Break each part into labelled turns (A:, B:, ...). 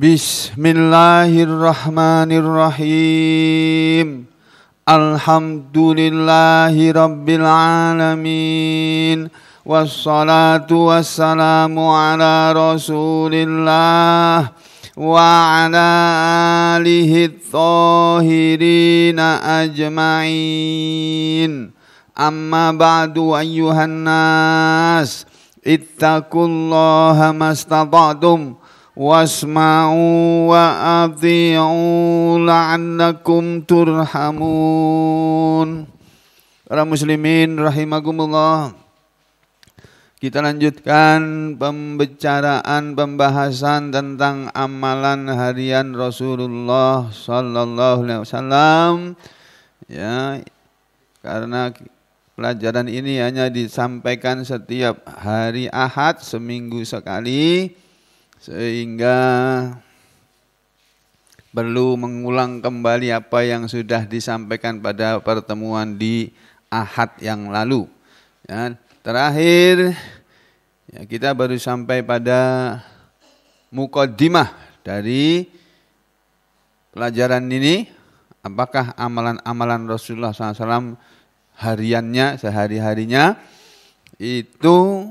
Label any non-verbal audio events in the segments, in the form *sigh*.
A: بسم الله الرحمن الرحيم الحمد لله رب العالمين والصلاة والسلام على رسول الله وعلى آله الطاهرين أجمعين أما بعد أيها الناس اتقوا الله ما استطعتم واسمعوا وأطيعوا لعلكم ترحمون Para muslimin rahimakumullah Kita lanjutkan pembicaraan pembahasan tentang amalan harian Rasulullah sallallahu alaihi wasallam ya karena pelajaran ini hanya disampaikan setiap hari Ahad seminggu sekali sehingga perlu mengulang kembali apa yang sudah disampaikan pada pertemuan di Ahad yang lalu. Ya, terakhir ya kita baru sampai pada mukodimah dari pelajaran ini. Apakah amalan-amalan Rasulullah SAW hariannya, sehari-harinya itu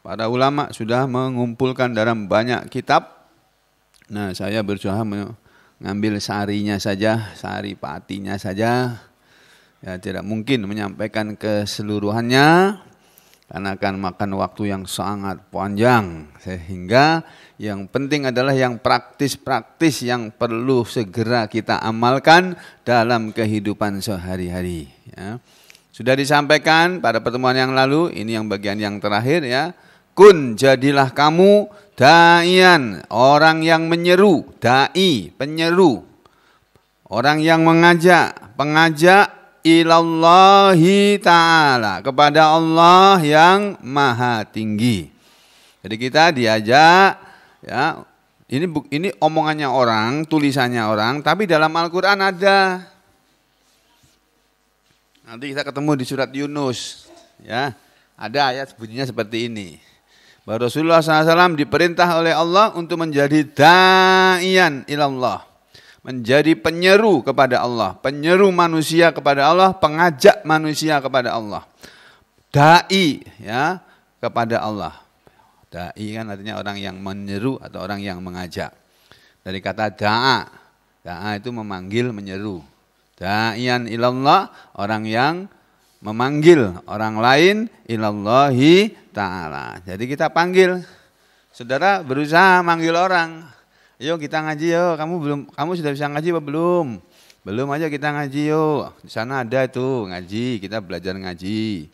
A: Para ulama sudah mengumpulkan dalam banyak kitab. Nah, saya berusaha mengambil sarinya saja, sari patinya saja. Ya, tidak mungkin menyampaikan keseluruhannya karena akan makan waktu yang sangat panjang sehingga yang penting adalah yang praktis-praktis yang perlu segera kita amalkan dalam kehidupan sehari-hari ya. Sudah disampaikan pada pertemuan yang lalu, ini yang bagian yang terakhir ya. Kun jadilah kamu da'ian, orang yang menyeru, da'i, penyeru. Orang yang mengajak, pengajak ilallahi ta'ala, kepada Allah yang maha tinggi. Jadi kita diajak ya ini ini omongannya orang, tulisannya orang, tapi dalam Al-Qur'an ada. Nanti kita ketemu di surat Yunus ya. Ada ayat bunyinya seperti ini. Bahwa Rasulullah SAW diperintah oleh Allah untuk menjadi da'ian ilallah. Menjadi penyeru kepada Allah. Penyeru manusia kepada Allah. Pengajak manusia kepada Allah. Da'i ya kepada Allah. Da'i kan artinya orang yang menyeru atau orang yang mengajak. Dari kata da'a. Da'a itu memanggil, menyeru. Da'ian ilallah orang yang memanggil orang lain ilallahi ta'ala. Jadi kita panggil. Saudara berusaha manggil orang. Yuk kita ngaji yuk, kamu belum kamu sudah bisa ngaji apa belum? Belum aja kita ngaji yuk. Di sana ada tuh ngaji, kita belajar ngaji.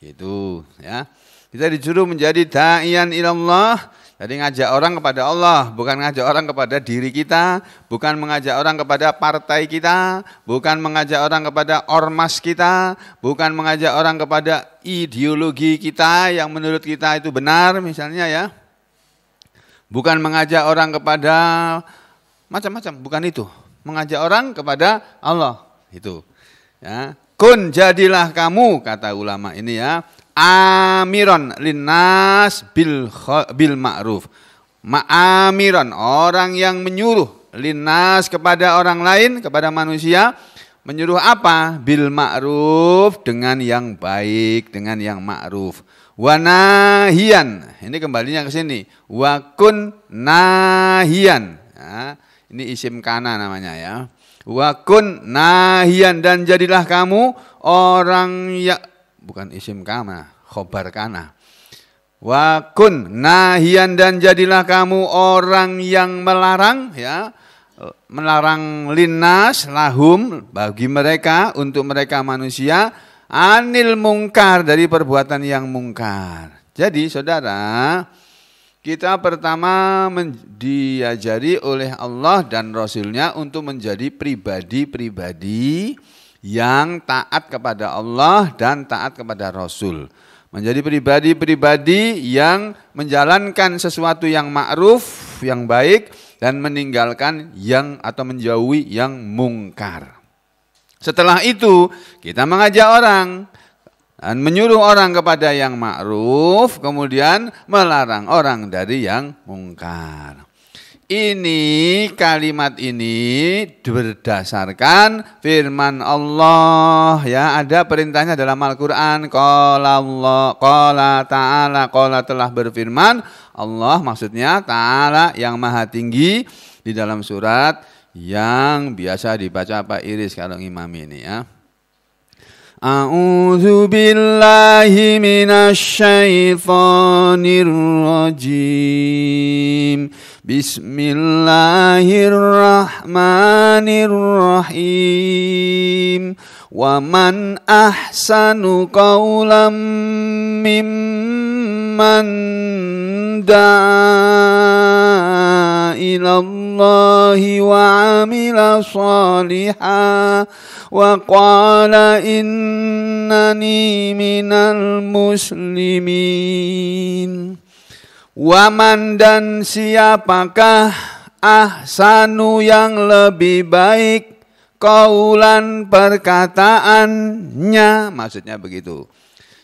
A: Gitu ya. Kita disuruh menjadi da'ian ilallah jadi ngajak orang kepada Allah, bukan ngajak orang kepada diri kita, bukan mengajak orang kepada partai kita, bukan mengajak orang kepada ormas kita, bukan mengajak orang kepada ideologi kita yang menurut kita itu benar misalnya ya. Bukan mengajak orang kepada macam-macam, bukan itu. Mengajak orang kepada Allah itu. Ya. Kun jadilah kamu kata ulama ini ya amiron linnas bil bil ma'ruf. Ma'amiron orang yang menyuruh linnas kepada orang lain, kepada manusia menyuruh apa? Bil ma'ruf dengan yang baik, dengan yang ma'ruf. Wanahian. Ini kembalinya ke sini. Wakun nahian. Ya, ini isim kana namanya ya. Wakun nahian dan jadilah kamu orang yang bukan isim kama, khobar kana. wakun, nahian dan jadilah kamu orang yang melarang ya melarang linas lahum bagi mereka untuk mereka manusia anil mungkar dari perbuatan yang mungkar. Jadi saudara, kita pertama diajari oleh Allah dan Rasulnya untuk menjadi pribadi-pribadi yang taat kepada Allah dan taat kepada Rasul. Menjadi pribadi-pribadi yang menjalankan sesuatu yang ma'ruf, yang baik dan meninggalkan yang atau menjauhi yang mungkar. Setelah itu kita mengajak orang dan menyuruh orang kepada yang ma'ruf, kemudian melarang orang dari yang mungkar. Ini kalimat ini berdasarkan firman Allah ya ada perintahnya dalam Al-Qur'an qala Allah qala ta'ala qala telah berfirman Allah maksudnya ta'ala yang maha tinggi di dalam surat yang biasa dibaca Pak Iris kalau imam ini ya A'udzu billahi minasy syaithanir rajim بسم الله الرحمن الرحيم ومن أحسن قولا ممن دعا إلى الله وعمل صالحا وقال إنني من المسلمين Waman dan siapakah ahsanu yang lebih baik kaulan perkataannya maksudnya begitu.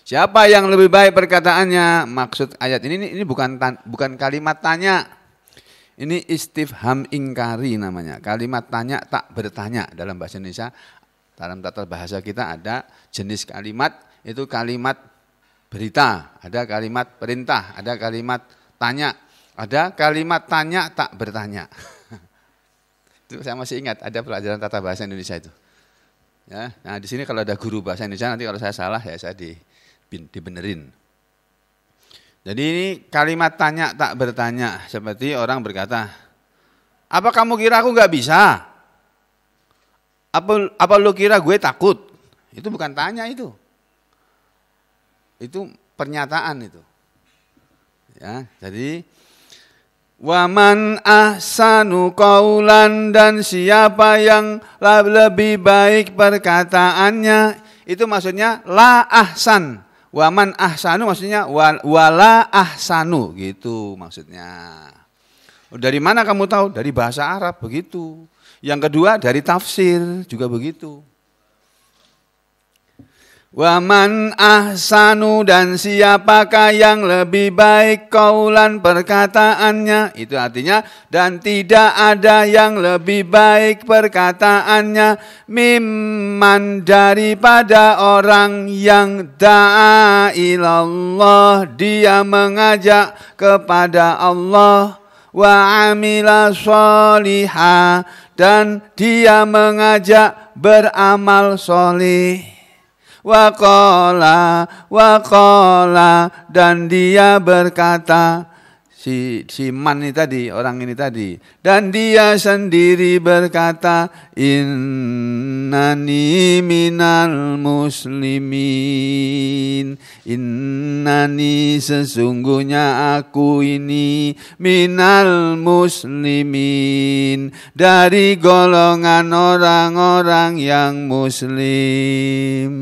A: Siapa yang lebih baik perkataannya? Maksud ayat ini ini, ini bukan tan, bukan kalimat tanya. Ini istifham ingkari namanya. Kalimat tanya tak bertanya dalam bahasa Indonesia. Dalam tata bahasa kita ada jenis kalimat itu kalimat berita, ada kalimat perintah, ada kalimat tanya. Ada kalimat tanya tak bertanya. *laughs* itu saya masih ingat ada pelajaran tata bahasa Indonesia itu. Ya, nah di sini kalau ada guru bahasa Indonesia nanti kalau saya salah ya saya di dibenerin. Jadi ini kalimat tanya tak bertanya seperti orang berkata, apa kamu kira aku nggak bisa? Apa apa lu kira gue takut? Itu bukan tanya itu. Itu pernyataan itu. Ya, jadi Waman ahsanu kaulan dan siapa yang lebih baik perkataannya itu maksudnya la ahsan. Waman ahsanu maksudnya wala ahsanu gitu maksudnya. Dari mana kamu tahu? Dari bahasa Arab begitu. Yang kedua dari tafsir juga begitu. Waman ahsanu dan siapakah yang lebih baik kaulan perkataannya Itu artinya dan tidak ada yang lebih baik perkataannya Mimman daripada orang yang da'a ilallah Dia mengajak kepada Allah wa amila soliha dan dia mengajak beramal soleh. Wakola, wakola, dan dia berkata, si si man ini tadi orang ini tadi dan dia sendiri berkata innani minal muslimin innani sesungguhnya aku ini minal muslimin dari golongan orang-orang yang muslim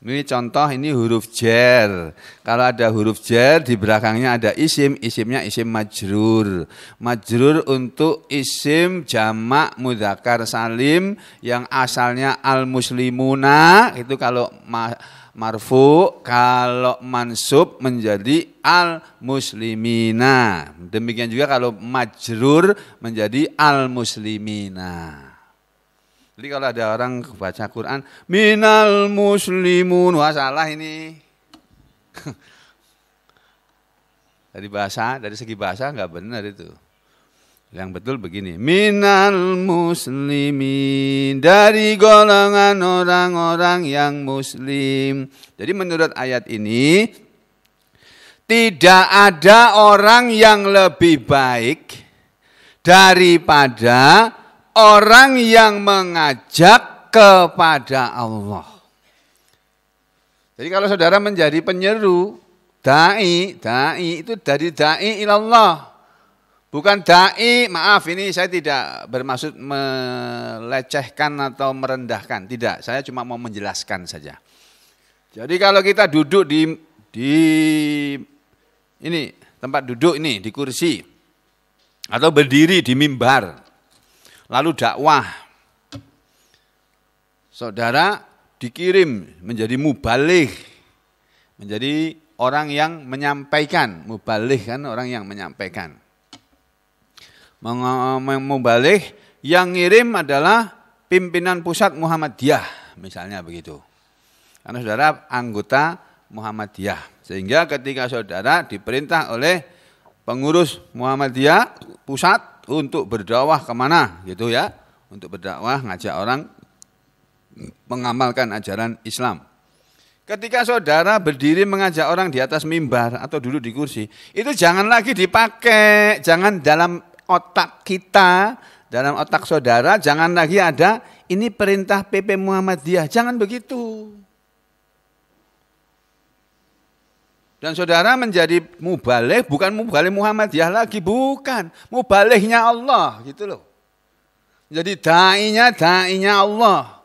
A: ini contoh ini huruf jer. Kalau ada huruf jer di belakangnya ada isim, isimnya isim majrur. Majrur untuk isim jamak mudzakkar salim yang asalnya al muslimuna itu kalau marfu, kalau mansub menjadi al muslimina. Demikian juga kalau majrur menjadi al muslimina. Jadi kalau ada orang baca Quran, minal muslimun, wah salah ini. *laughs* dari bahasa, dari segi bahasa nggak benar itu. Yang betul begini, minal muslimin dari golongan orang-orang yang muslim. Jadi menurut ayat ini tidak ada orang yang lebih baik daripada orang yang mengajak kepada Allah. Jadi kalau saudara menjadi penyeru, dai, dai itu dari dai ilallah. Bukan dai, maaf ini saya tidak bermaksud melecehkan atau merendahkan, tidak. Saya cuma mau menjelaskan saja. Jadi kalau kita duduk di di ini tempat duduk ini di kursi atau berdiri di mimbar lalu dakwah. Saudara dikirim menjadi mubalik, menjadi orang yang menyampaikan, mubalik kan orang yang menyampaikan. Mubalik yang ngirim adalah pimpinan pusat Muhammadiyah, misalnya begitu. Karena saudara anggota Muhammadiyah. Sehingga ketika saudara diperintah oleh pengurus Muhammadiyah pusat, untuk berdakwah kemana gitu ya untuk berdakwah ngajak orang mengamalkan ajaran Islam ketika saudara berdiri mengajak orang di atas mimbar atau duduk di kursi itu jangan lagi dipakai jangan dalam otak kita dalam otak saudara jangan lagi ada ini perintah PP Muhammadiyah jangan begitu Dan saudara menjadi mubaleh bukan Muhammad Muhammadiyah lagi, bukan. mubalehnya Allah gitu loh. Jadi ta'inya ta'inya Allah.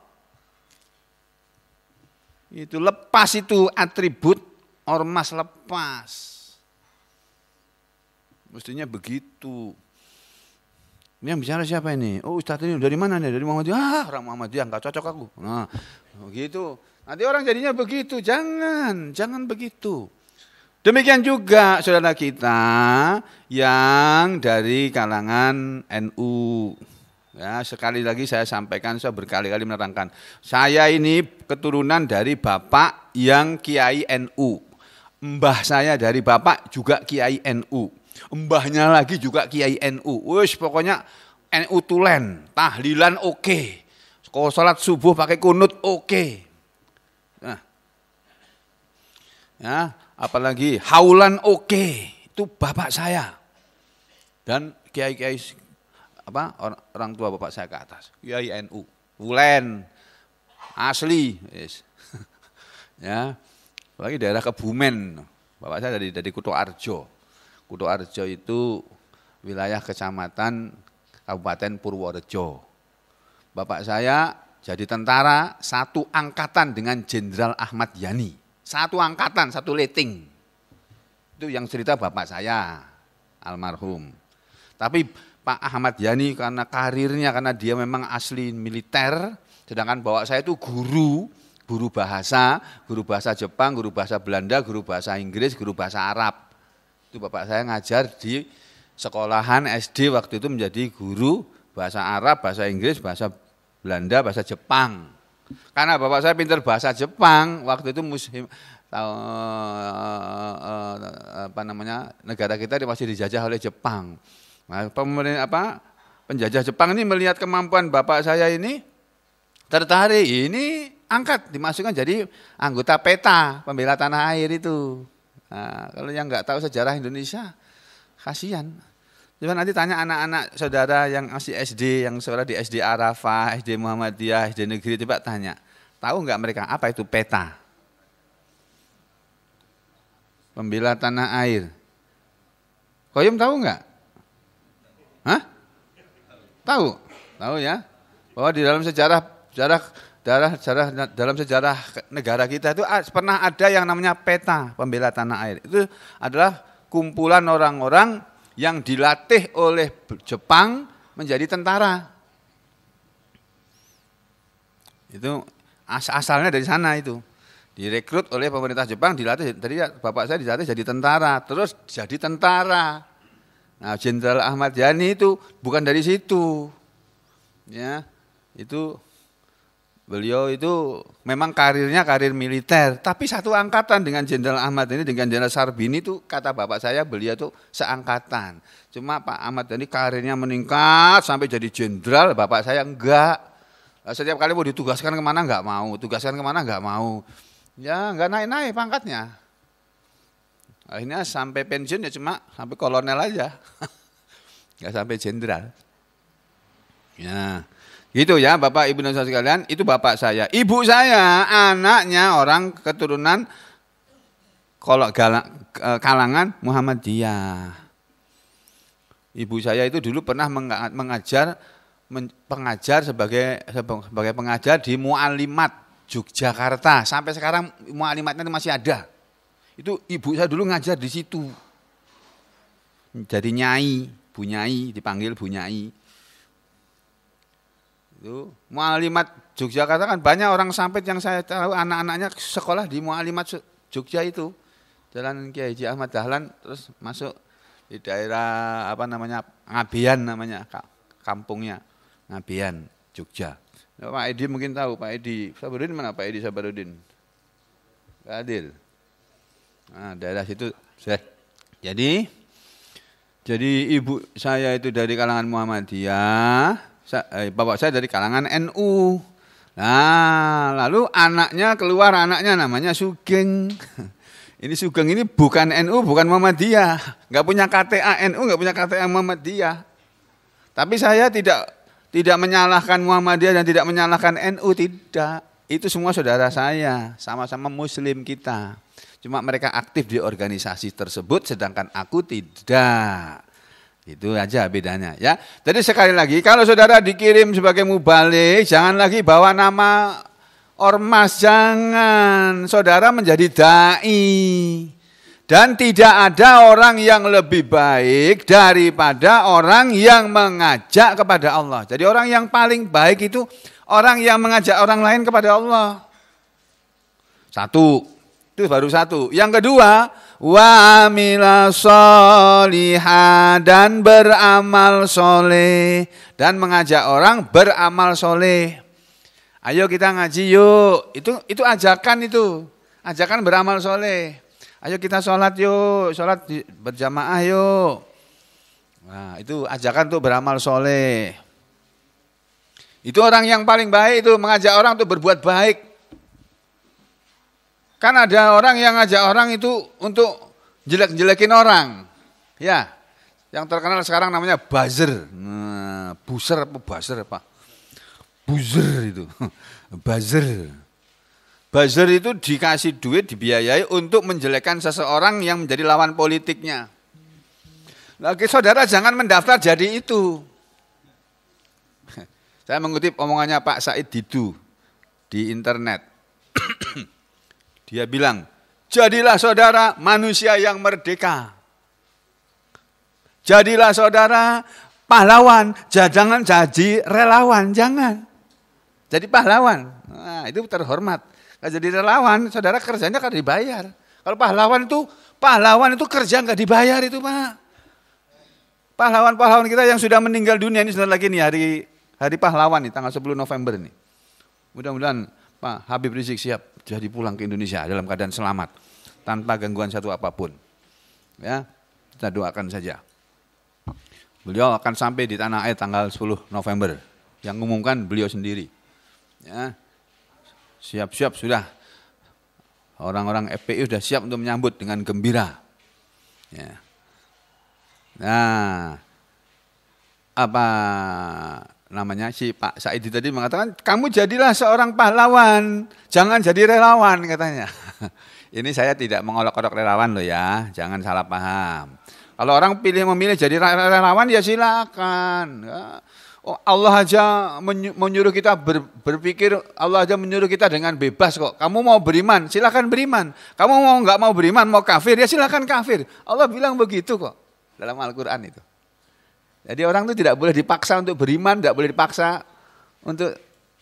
A: Itu lepas itu atribut ormas lepas. Mestinya begitu. Ini yang bicara siapa ini? Oh Ustaz ini dari mana nih? Dari Muhammadiyah. Ah orang Muhammadiyah enggak cocok aku. Nah begitu. Nanti orang jadinya begitu. Jangan, jangan begitu. Demikian juga saudara kita yang dari kalangan NU. Ya, sekali lagi saya sampaikan, saya berkali-kali menerangkan. Saya ini keturunan dari bapak yang kiai NU. Mbah saya dari bapak juga kiai NU. Mbahnya lagi juga kiai NU. Wih, pokoknya NU tulen, tahlilan oke. Okay. Kalau sholat subuh pakai kunut oke. Okay. Nah. Ya, apalagi haulan oke okay. itu bapak saya dan kiai-kiai apa orang tua bapak saya ke atas kiai NU Wulen asli yes. *laughs* ya apalagi daerah Kebumen bapak saya dari dari Kuto Arjo Kuto Arjo itu wilayah kecamatan Kabupaten Purworejo bapak saya jadi tentara satu angkatan dengan Jenderal Ahmad Yani satu angkatan, satu leting. Itu yang cerita bapak saya, almarhum. Tapi Pak Ahmad Yani karena karirnya, karena dia memang asli militer, sedangkan bapak saya itu guru, guru bahasa, guru bahasa Jepang, guru bahasa Belanda, guru bahasa Inggris, guru bahasa Arab. Itu bapak saya ngajar di sekolahan SD waktu itu menjadi guru bahasa Arab, bahasa Inggris, bahasa Belanda, bahasa Jepang. Karena bapak saya pinter bahasa Jepang, waktu itu musim uh, apa namanya negara kita masih dijajah oleh Jepang. Nah, pemerintah apa penjajah Jepang ini melihat kemampuan bapak saya ini tertarik ini angkat dimasukkan jadi anggota peta pembela tanah air itu. Nah, kalau yang nggak tahu sejarah Indonesia kasihan Cuma nanti tanya anak-anak saudara yang masih SD, yang saudara di SD Arafah, SD Muhammadiyah, SD Negeri, coba tanya. Tahu nggak mereka apa itu peta? Pembela tanah air. Koyum tahu nggak? Hah? Tahu? Tahu ya? Bahwa di dalam sejarah sejarah sejarah dalam sejarah negara kita itu pernah ada yang namanya peta pembela tanah air. Itu adalah kumpulan orang-orang yang dilatih oleh Jepang menjadi tentara. Itu as asalnya dari sana itu. Direkrut oleh pemerintah Jepang dilatih tadi ya, bapak saya dilatih jadi tentara, terus jadi tentara. Nah, Jenderal Ahmad Yani itu bukan dari situ. Ya, itu Beliau itu memang karirnya karir militer, tapi satu angkatan dengan Jenderal Ahmad ini dengan Jenderal Sarbini itu kata bapak saya beliau itu seangkatan. Cuma Pak Ahmad ini karirnya meningkat sampai jadi jenderal, bapak saya enggak. Setiap kali mau ditugaskan kemana enggak mau, tugaskan kemana enggak mau. Ya enggak naik-naik pangkatnya. Akhirnya sampai pensiun ya cuma sampai kolonel aja. *laughs* Enggak sampai jenderal. Ya. Gitu ya Bapak Ibu dan Saudara sekalian, itu bapak saya. Ibu saya anaknya orang keturunan kalau e, kalangan Muhammadiyah. Ibu saya itu dulu pernah mengajar pengajar sebagai sebagai pengajar di Mualimat Yogyakarta. Sampai sekarang Mualimatnya masih ada. Itu ibu saya dulu ngajar di situ. Jadi nyai, bunyai dipanggil bunyai itu mualimat Yogyakarta kan banyak orang sampit yang saya tahu anak-anaknya sekolah di mualimat Jogja itu jalan Kiai Haji Ahmad Dahlan terus masuk di daerah apa namanya Ngabian namanya kampungnya Ngabian Jogja nah, Pak Edi mungkin tahu Pak Edi Sabarudin mana Pak Edi Sabarudin adil nah, daerah situ jadi jadi ibu saya itu dari kalangan Muhammadiyah eh, bapak saya dari kalangan NU. Nah, lalu anaknya keluar anaknya namanya Sugeng. *laughs* Ini Sugeng ini bukan NU, bukan Muhammadiyah. Nggak punya KTA NU, nggak punya KTA Muhammadiyah. Tapi saya tidak tidak menyalahkan Muhammadiyah dan tidak menyalahkan NU, tidak. Itu semua saudara saya, sama-sama muslim kita. Cuma mereka aktif di organisasi tersebut sedangkan aku tidak. Itu aja bedanya ya. Jadi sekali lagi kalau saudara dikirim sebagai mubalik, jangan lagi bawa nama ormas, jangan. Saudara menjadi dai. Dan tidak ada orang yang lebih baik daripada orang yang mengajak kepada Allah. Jadi orang yang paling baik itu orang yang mengajak orang lain kepada Allah. Satu, itu baru satu. Yang kedua, wa amila soliha dan beramal soleh dan mengajak orang beramal soleh. Ayo kita ngaji yuk, itu itu ajakan itu, ajakan beramal soleh. Ayo kita sholat yuk, sholat berjamaah yuk. Nah itu ajakan tuh beramal soleh. Itu orang yang paling baik itu mengajak orang tuh berbuat baik. Kan ada orang yang ngajak orang itu untuk jelek-jelekin orang. Ya, yang terkenal sekarang namanya buzzer. Nah, buser apa buzzer apa? Buzzer itu. *laughs* buzzer. Buzzer itu dikasih duit, dibiayai untuk menjelekkan seseorang yang menjadi lawan politiknya. Lagi saudara jangan mendaftar jadi itu. *laughs* Saya mengutip omongannya Pak Said Didu di internet. Dia bilang, jadilah saudara manusia yang merdeka. Jadilah saudara pahlawan, jangan jadi relawan, jangan. Jadi pahlawan, nah, itu terhormat. Kalau jadi relawan, saudara kerjanya kan dibayar. Kalau pahlawan itu, pahlawan itu kerja nggak dibayar itu pak. Pahlawan-pahlawan kita yang sudah meninggal dunia ini sebentar lagi nih hari hari pahlawan nih tanggal 10 November nih. Mudah-mudahan Pak Habib Rizik siap jadi pulang ke Indonesia dalam keadaan selamat tanpa gangguan satu apapun. Ya, kita doakan saja. Beliau akan sampai di tanah air tanggal 10 November yang mengumumkan beliau sendiri. Ya, siap-siap sudah orang-orang FPI sudah siap untuk menyambut dengan gembira. Ya. Nah, apa namanya si Pak Saidi tadi mengatakan, kamu jadilah seorang pahlawan, jangan jadi relawan katanya. *laughs* Ini saya tidak mengolok-olok relawan loh ya, jangan salah paham. Kalau orang pilih memilih jadi relawan ya silakan. Ya. Oh, Allah aja menyuruh kita ber, berpikir, Allah aja menyuruh kita dengan bebas kok. Kamu mau beriman, silakan beriman. Kamu mau nggak mau beriman, mau kafir ya silakan kafir. Allah bilang begitu kok dalam Al-Quran itu. Jadi orang itu tidak boleh dipaksa untuk beriman, tidak boleh dipaksa untuk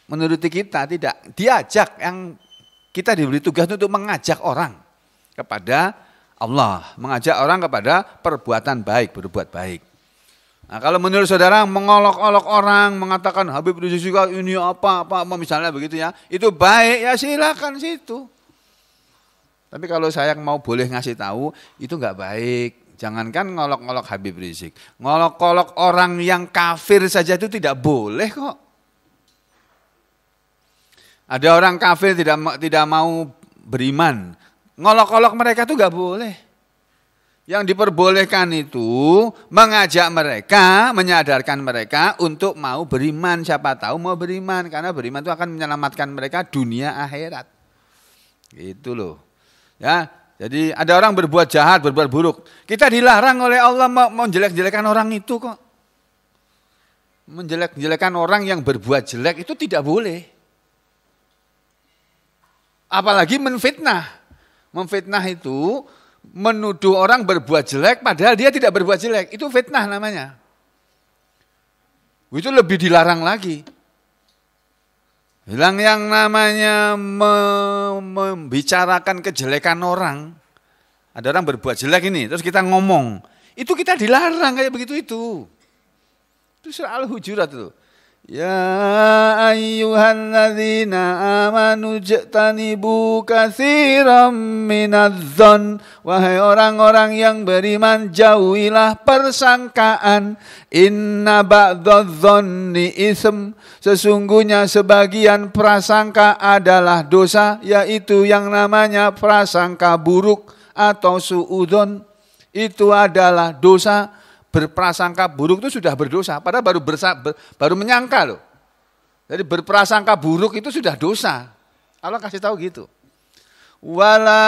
A: menuruti kita, tidak. Diajak yang kita diberi tugas untuk mengajak orang kepada Allah, mengajak orang kepada perbuatan baik, berbuat baik. Nah, kalau menurut saudara mengolok-olok orang, mengatakan Habib Rizik juga ini apa, apa, apa, misalnya begitu ya. Itu baik, ya silakan situ. Tapi kalau saya mau boleh ngasih tahu, itu enggak baik. Jangankan ngolok-ngolok Habib Rizik. Ngolok-ngolok orang yang kafir saja itu tidak boleh kok. Ada orang kafir tidak tidak mau beriman. Ngolok-ngolok mereka itu nggak boleh. Yang diperbolehkan itu mengajak mereka, menyadarkan mereka untuk mau beriman. Siapa tahu mau beriman karena beriman itu akan menyelamatkan mereka dunia akhirat. Gitu loh. Ya, jadi ada orang berbuat jahat, berbuat buruk. Kita dilarang oleh Allah mau menjelek-jelekan orang itu kok. Menjelek-jelekan orang yang berbuat jelek itu tidak boleh. Apalagi menfitnah. Memfitnah itu menuduh orang berbuat jelek padahal dia tidak berbuat jelek. Itu fitnah namanya. Itu lebih dilarang lagi. Bilang yang namanya membicarakan kejelekan orang. Ada orang berbuat jelek ini, terus kita ngomong. Itu kita dilarang kayak begitu itu. Itu surah Al-Hujurat itu. يا أيها الذين آمنوا اجتنبوا كثيرا من الظن Wahai orang-orang yang beriman jauhilah persangkaan Inna ba'dadh-dhanni ism Sesungguhnya sebagian prasangka adalah dosa Yaitu yang namanya prasangka buruk atau suudon Itu adalah dosa berprasangka buruk itu sudah berdosa, padahal baru bersa, ber, baru menyangka loh. Jadi berprasangka buruk itu sudah dosa. Allah kasih tahu gitu. Wala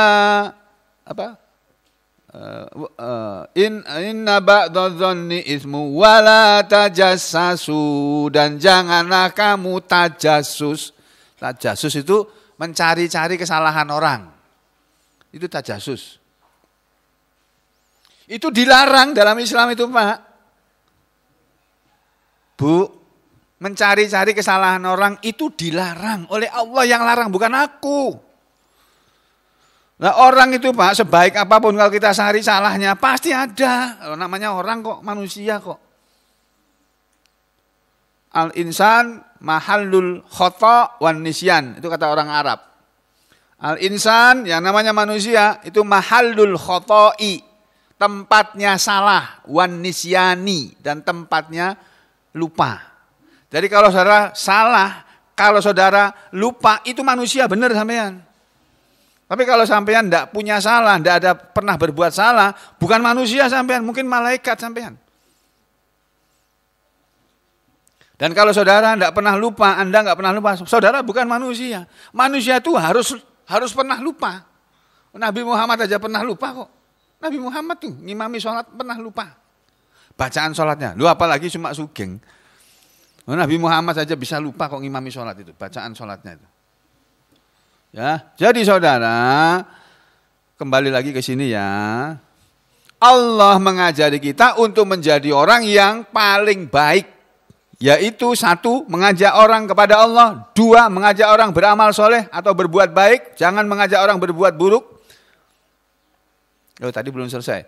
A: apa? Eh, eh, in inna ba'dadhanni ismu wala tajassasu dan janganlah kamu tajassus. Tajassus itu mencari-cari kesalahan orang. Itu tajassus. Itu dilarang dalam Islam itu Pak. Bu, mencari-cari kesalahan orang itu dilarang oleh Allah yang larang, bukan aku. Nah orang itu Pak, sebaik apapun kalau kita cari salahnya, pasti ada. Namanya orang kok, manusia kok. Al-insan mahalul khata wan nisyan. Itu kata orang Arab. Al-insan yang namanya manusia itu mahalul khoto'i tempatnya salah, Wanisiani dan tempatnya lupa. Jadi kalau saudara salah, kalau saudara lupa itu manusia benar sampean. Tapi kalau sampean tidak punya salah, tidak ada pernah berbuat salah, bukan manusia sampean, mungkin malaikat sampean. Dan kalau saudara tidak pernah lupa, Anda nggak pernah lupa, saudara bukan manusia. Manusia itu harus harus pernah lupa. Nabi Muhammad aja pernah lupa kok. Nabi Muhammad tuh ngimami sholat pernah lupa. Bacaan sholatnya. Lu apalagi cuma sugeng. Oh, Nabi Muhammad saja bisa lupa kok ngimami sholat itu. Bacaan sholatnya itu. Ya, jadi saudara kembali lagi ke sini ya. Allah mengajari kita untuk menjadi orang yang paling baik. Yaitu satu, mengajak orang kepada Allah. Dua, mengajak orang beramal soleh atau berbuat baik. Jangan mengajak orang berbuat buruk. Loh, tadi belum selesai.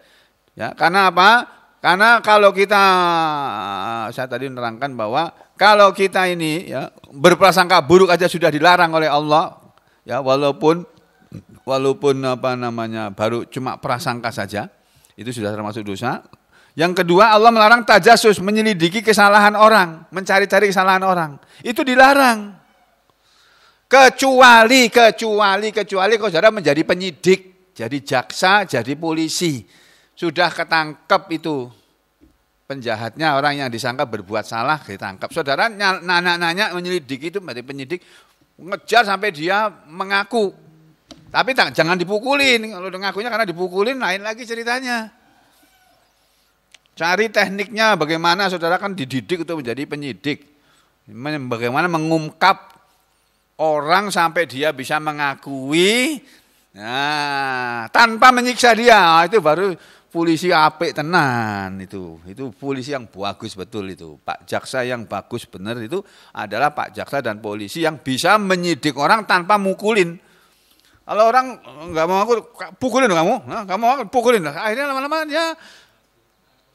A: Ya, karena apa? Karena kalau kita ah, saya tadi menerangkan bahwa kalau kita ini ya berprasangka buruk aja sudah dilarang oleh Allah, ya walaupun walaupun apa namanya baru cuma prasangka saja, itu sudah termasuk dosa. Yang kedua Allah melarang tajasus, menyelidiki kesalahan orang, mencari-cari kesalahan orang. Itu dilarang. Kecuali, kecuali, kecuali kau saudara menjadi penyidik. Jadi jaksa, jadi polisi. Sudah ketangkep itu penjahatnya, orang yang disangka berbuat salah ditangkap. Saudara nanya-nanya menyelidik itu, berarti penyidik ngejar sampai dia mengaku. Tapi tak, jangan dipukulin, kalau ngakunya karena dipukulin lain lagi ceritanya. Cari tekniknya bagaimana saudara kan dididik untuk menjadi penyidik. Bagaimana mengungkap orang sampai dia bisa mengakui Nah, tanpa menyiksa dia, ah, itu baru polisi apik tenan itu. Itu polisi yang bagus betul itu. Pak jaksa yang bagus benar itu adalah Pak jaksa dan polisi yang bisa menyidik orang tanpa mukulin. Kalau orang nggak mau aku pukulin kamu, nah, kamu pukulin. Akhirnya lama-lama dia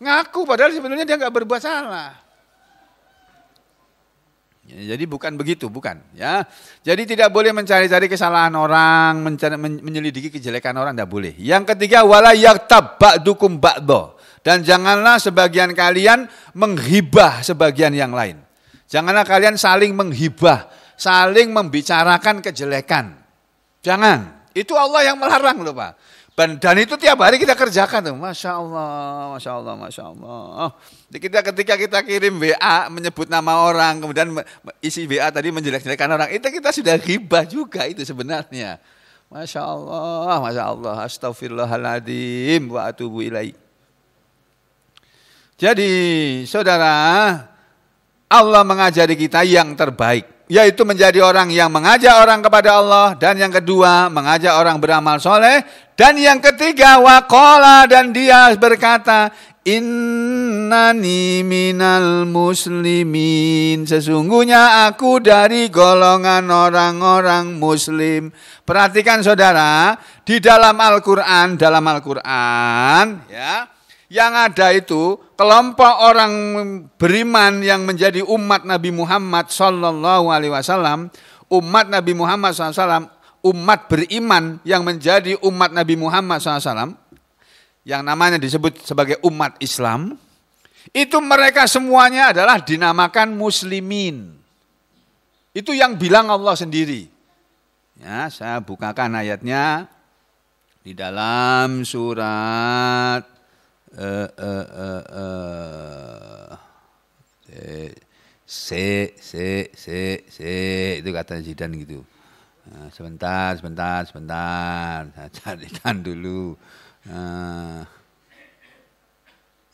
A: ngaku padahal sebenarnya dia nggak berbuat salah. Jadi bukan begitu, bukan. Ya, jadi tidak boleh mencari-cari kesalahan orang, mencari, menyelidiki kejelekan orang, tidak boleh. Yang ketiga, wala yaktab ba'dukum ba'do. Dan janganlah sebagian kalian menghibah sebagian yang lain. Janganlah kalian saling menghibah, saling membicarakan kejelekan. Jangan. Itu Allah yang melarang loh Pak. Dan itu tiap hari kita kerjakan tuh. Masya Allah, Masya Allah, Masya Allah. Kita ketika kita kirim WA menyebut nama orang, kemudian isi WA tadi menjelek-jelekan orang, itu kita sudah riba juga itu sebenarnya. Masya Allah, Masya Allah, Astaghfirullahaladzim wa atubu ilai Jadi saudara, Allah mengajari kita yang terbaik yaitu menjadi orang yang mengajak orang kepada Allah dan yang kedua mengajak orang beramal soleh dan yang ketiga wakola dan dia berkata innani muslimin sesungguhnya aku dari golongan orang-orang muslim perhatikan saudara di dalam Al-Qur'an dalam Al-Qur'an ya yang ada itu kelompok orang beriman yang menjadi umat Nabi Muhammad Sallallahu Alaihi Wasallam, umat Nabi Muhammad SAW, umat beriman yang menjadi umat Nabi Muhammad SAW, yang namanya disebut sebagai umat Islam, itu mereka semuanya adalah dinamakan muslimin. Itu yang bilang Allah sendiri. Ya, saya bukakan ayatnya di dalam surat Eh, eh, eh, eh se se se se itu kata Zidane gitu. Nah, sebentar, sebentar, sebentar. Saya carikan dulu. Nah,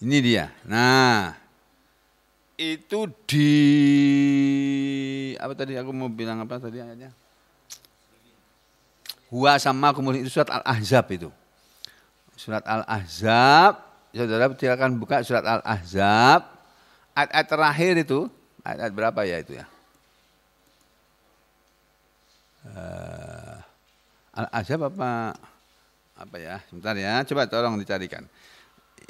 A: ini dia. Nah, itu di apa tadi aku mau bilang apa tadi ayatnya? Hua sama kemudian itu surat Al-Ahzab itu. Surat Al-Ahzab saudara silakan buka surat Al-Ahzab ayat-ayat terakhir itu ayat-ayat berapa ya itu ya? Eh, Al-Ahzab apa apa ya? Sebentar ya, coba tolong dicarikan.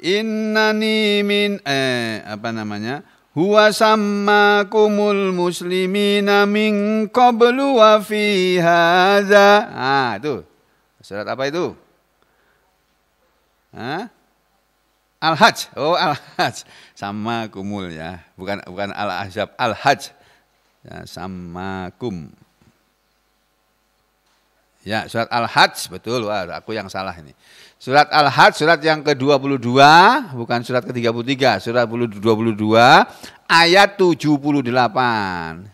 A: Innani min eh apa namanya? Huwa sammakumul muslimina min qablu wa fi hadza. Ah, itu. Surat apa itu? Hah? Al-Hajj. Oh, Al-Hajj. Sama kumul ya. Bukan bukan Al-Ahzab, Al-Hajj. Ya, sama kum. Ya, surat Al-Hajj betul. Wah, aku yang salah ini. Surat Al-Hajj surat yang ke-22 bukan surat ke-33, surat 22 ayat 78.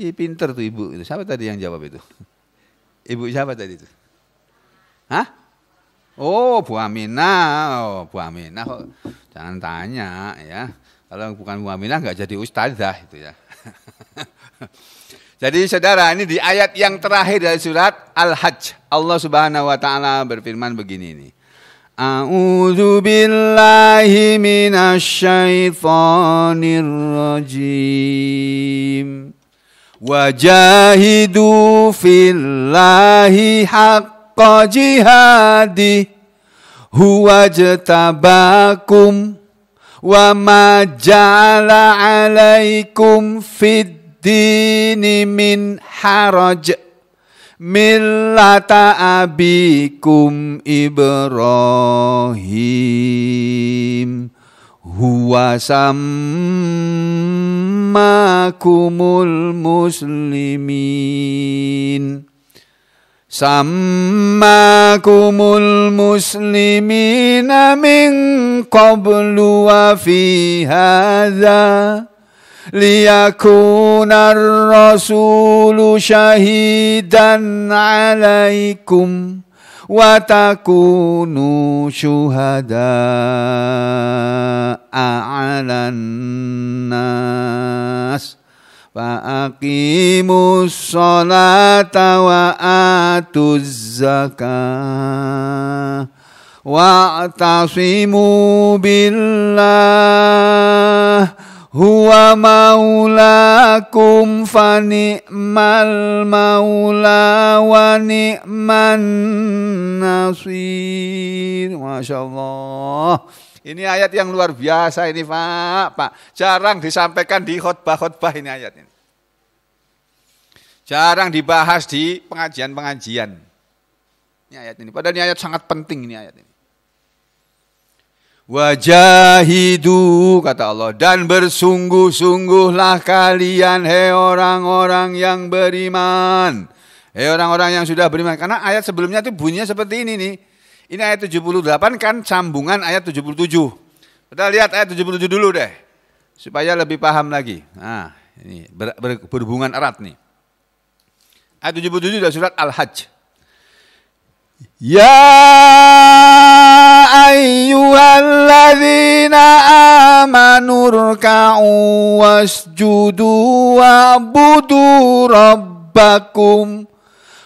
A: Ih, pinter tuh ibu itu. Siapa tadi yang jawab itu? Ibu siapa tadi itu? Hah? Oh, Bu Aminah, oh, Bu Aminah kok jangan tanya ya. Kalau bukan Bu Aminah nggak jadi ustazah itu ya. *laughs* Jadi saudara, ini di ayat yang terakhir dari surat Al-Hajj. Allah Subhanahu wa taala berfirman begini nih. A'udzu billahi minasyaitonir rajim. Wajahidu fillahi haqq yuqa jihadi huwa jatabakum wa ma ja'ala alaikum fid dini min haraj millata abikum ibrahim huwa sammakumul muslimin. Sama kumul muslimin amin wa fi hadha liyakuna ar shahidan alaikum wa takunu 'alan nas فأقيموا الصلاة وآتوا الزكاة واعتصموا بالله هو مولاكم فنعم المولى ونعم النصير ما شاء الله ini ayat yang luar biasa ini Pak. Pak. Jarang disampaikan di khotbah-khotbah ini ayat ini. Jarang dibahas di pengajian-pengajian. Ini ayat ini. Padahal ini ayat sangat penting ini ayat ini. Wajahidu kata Allah dan bersungguh-sungguhlah kalian hei orang-orang yang beriman. Hei orang-orang yang sudah beriman karena ayat sebelumnya itu bunyinya seperti ini nih. Ini ayat 78 kan sambungan ayat 77. Kita lihat ayat 77 dulu deh. Supaya lebih paham lagi. Nah, ini ber, ber, berhubungan erat nih. Ayat 77 dari surat Al-Hajj. Ya ayyuhalladzina amanu ruk'u wasjudu wa'budu rabbakum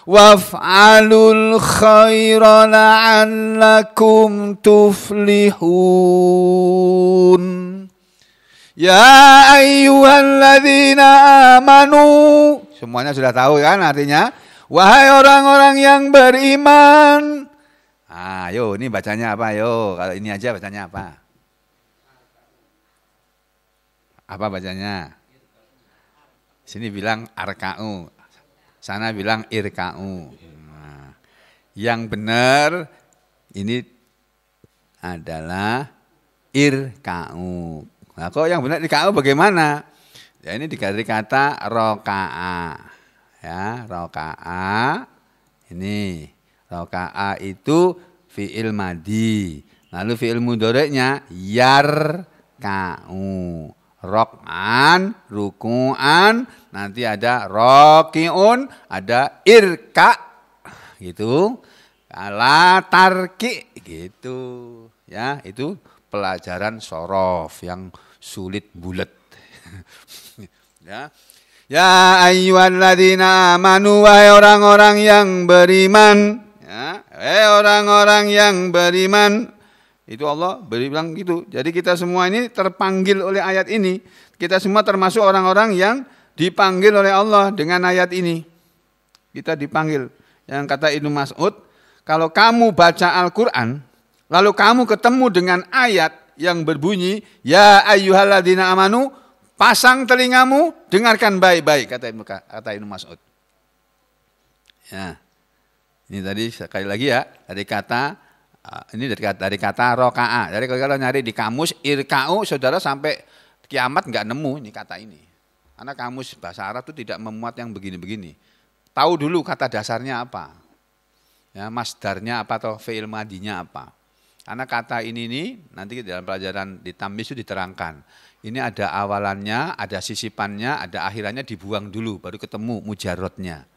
A: waf'alul khaira la'allakum tuflihun Ya ayyuhalladzina amanu Semuanya sudah tahu kan artinya Wahai orang-orang yang beriman Ayo, ah, ini bacanya apa? Yo, kalau ini aja bacanya apa? Apa bacanya? Sini bilang arka'u. Sana bilang irka'u. Nah, yang benar ini adalah irka'u. Nah, kok yang benar irka'u bagaimana? Ya ini dikata kata roka'a. Ya, roka'a ini roka'a itu fi'il madi. Lalu fi'il mudoreknya ka'u rok'an, ruku'an, nanti ada roki'un, ada irka, gitu. Ala gitu. Ya, itu pelajaran sorof yang sulit bulat. *laughs* ya. Ya ayyuhalladzina amanu wahai orang-orang yang beriman. Ya, eh orang-orang yang beriman itu Allah beri bilang gitu. Jadi kita semua ini terpanggil oleh ayat ini. Kita semua termasuk orang-orang yang dipanggil oleh Allah dengan ayat ini. Kita dipanggil. Yang kata Ibnu Mas'ud, kalau kamu baca Al-Quran, lalu kamu ketemu dengan ayat yang berbunyi, Ya ayuhaladina amanu, pasang telingamu, dengarkan baik-baik, kata Ibnu, kata Ibnu Mas'ud. Ya. Ini tadi sekali lagi ya, dari kata Ah, ini dari kata dari kata rokaa. Jadi kalau nyari di kamus irkau saudara sampai kiamat nggak nemu ini kata ini. Karena kamus bahasa Arab itu tidak memuat yang begini-begini. Tahu dulu kata dasarnya apa. Ya, masdarnya apa atau fi'il madinya apa. Karena kata ini nih nanti dalam pelajaran di Tamis itu diterangkan. Ini ada awalannya, ada sisipannya, ada akhirannya dibuang dulu baru ketemu mujarotnya.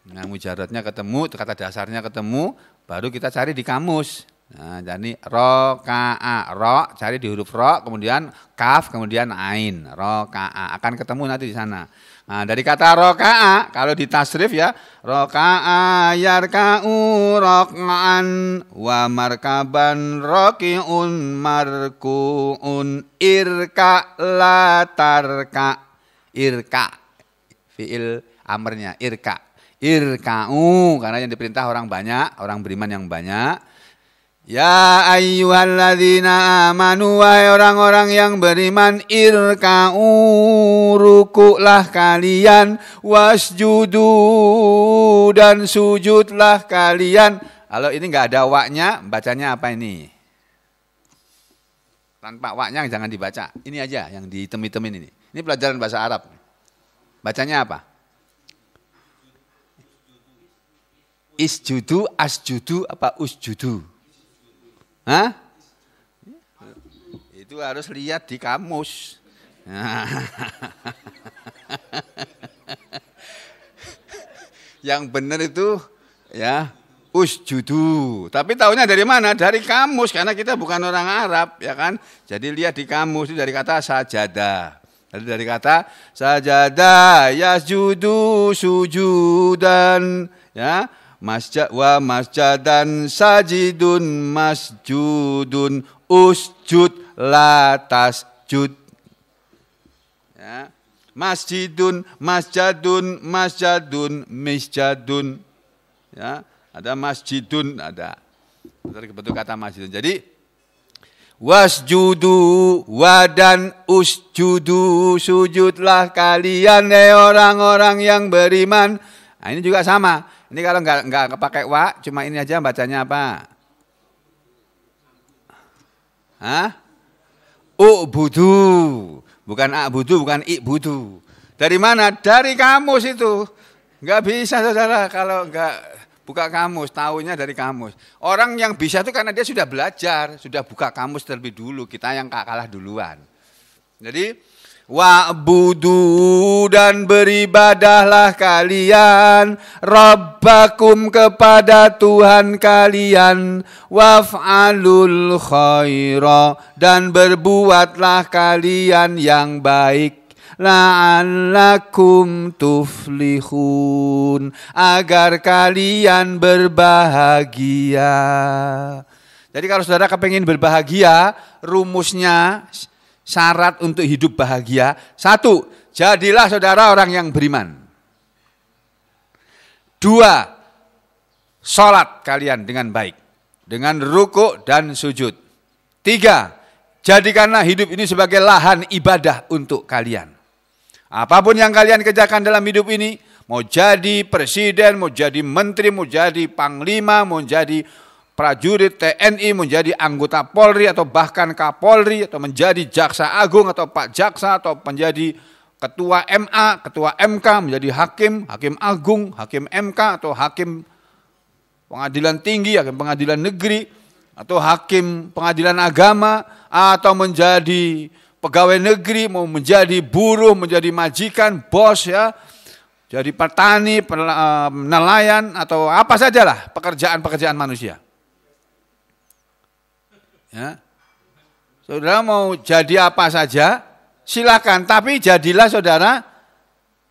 A: Nah, mujarotnya ketemu, kata dasarnya ketemu, baru kita cari di kamus. Nah, jadi ro ka a ro cari di huruf ro kemudian kaf kemudian ain ro ka a akan ketemu nanti di sana. Nah, dari kata ro ka a kalau di tasrif ya ro ka a yarka'u an wa markaban raki'un marku'un irka la ir irka fiil amrnya irka irka'u karena yang diperintah orang banyak, orang beriman yang banyak. Ya ayyuhalladzina amanu wahai orang-orang yang beriman irka'u rukuklah kalian wasjudu dan sujudlah kalian. Kalau ini enggak ada waknya, bacanya apa ini? Tanpa waknya jangan dibaca. Ini aja yang ditemi temin ini. Ini pelajaran bahasa Arab. Bacanya apa? isjudu, asjudu, apa usjudu? Hah? Itu harus lihat di kamus. *laughs* Yang benar itu ya usjudu. Tapi tahunya dari mana? Dari kamus karena kita bukan orang Arab, ya kan? Jadi lihat di kamus itu dari kata sajadah. Jadi dari kata sajadah yasjudu sujudan ya Masjid wa masjadan sajidun masjudun usjud latas jud Ya. Masjidun, masjadun, masjadun, misjadun. Ya. Ada masjidun, ada. kebetulan kata masjidun. Jadi wasjudu wadan usjudu sujudlah kalian eh orang-orang yang beriman. Nah, ini juga sama ini kalau nggak nggak pakai wa, cuma ini aja bacanya apa? Hah? Ubudu. Bukan budu, bukan budu. Dari mana? Dari kamus itu. Nggak bisa saudara kalau nggak buka kamus, tahunya dari kamus. Orang yang bisa itu karena dia sudah belajar, sudah buka kamus terlebih dulu, kita yang kalah duluan. Jadi Wa'budu dan beribadahlah kalian Rabbakum kepada Tuhan kalian Waf'alul khaira Dan berbuatlah kalian yang baik la'allakum tuflihun agar kalian berbahagia. Jadi kalau saudara kepengen berbahagia, rumusnya syarat untuk hidup bahagia. Satu, jadilah saudara orang yang beriman. Dua, sholat kalian dengan baik. Dengan ruku dan sujud. Tiga, jadikanlah hidup ini sebagai lahan ibadah untuk kalian. Apapun yang kalian kerjakan dalam hidup ini, mau jadi presiden, mau jadi menteri, mau jadi panglima, mau jadi prajurit TNI menjadi anggota Polri atau bahkan Kapolri atau menjadi jaksa agung atau Pak Jaksa atau menjadi ketua MA, ketua MK menjadi hakim, hakim agung, hakim MK atau hakim pengadilan tinggi, hakim pengadilan negeri atau hakim pengadilan agama atau menjadi pegawai negeri mau menjadi buruh, menjadi majikan, bos ya jadi petani, eh, nelayan, atau apa sajalah pekerjaan-pekerjaan manusia. Ya. Saudara mau jadi apa saja, silakan. Tapi jadilah saudara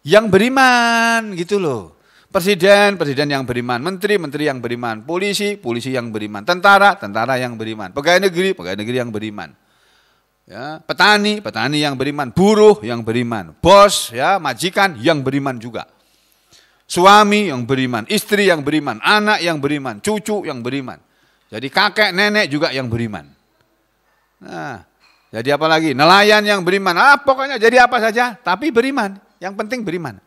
A: yang beriman gitu loh. Presiden, presiden yang beriman, menteri, menteri yang beriman, polisi, polisi yang beriman, tentara, tentara yang beriman, pegawai negeri, pegawai negeri yang beriman. Ya, petani, petani yang beriman, buruh yang beriman, bos, ya, majikan yang beriman juga. Suami yang beriman, istri yang beriman, anak yang beriman, cucu yang beriman. Jadi kakek nenek juga yang beriman. Nah, jadi apa lagi? Nelayan yang beriman. Ah, pokoknya jadi apa saja, tapi beriman. Yang penting beriman.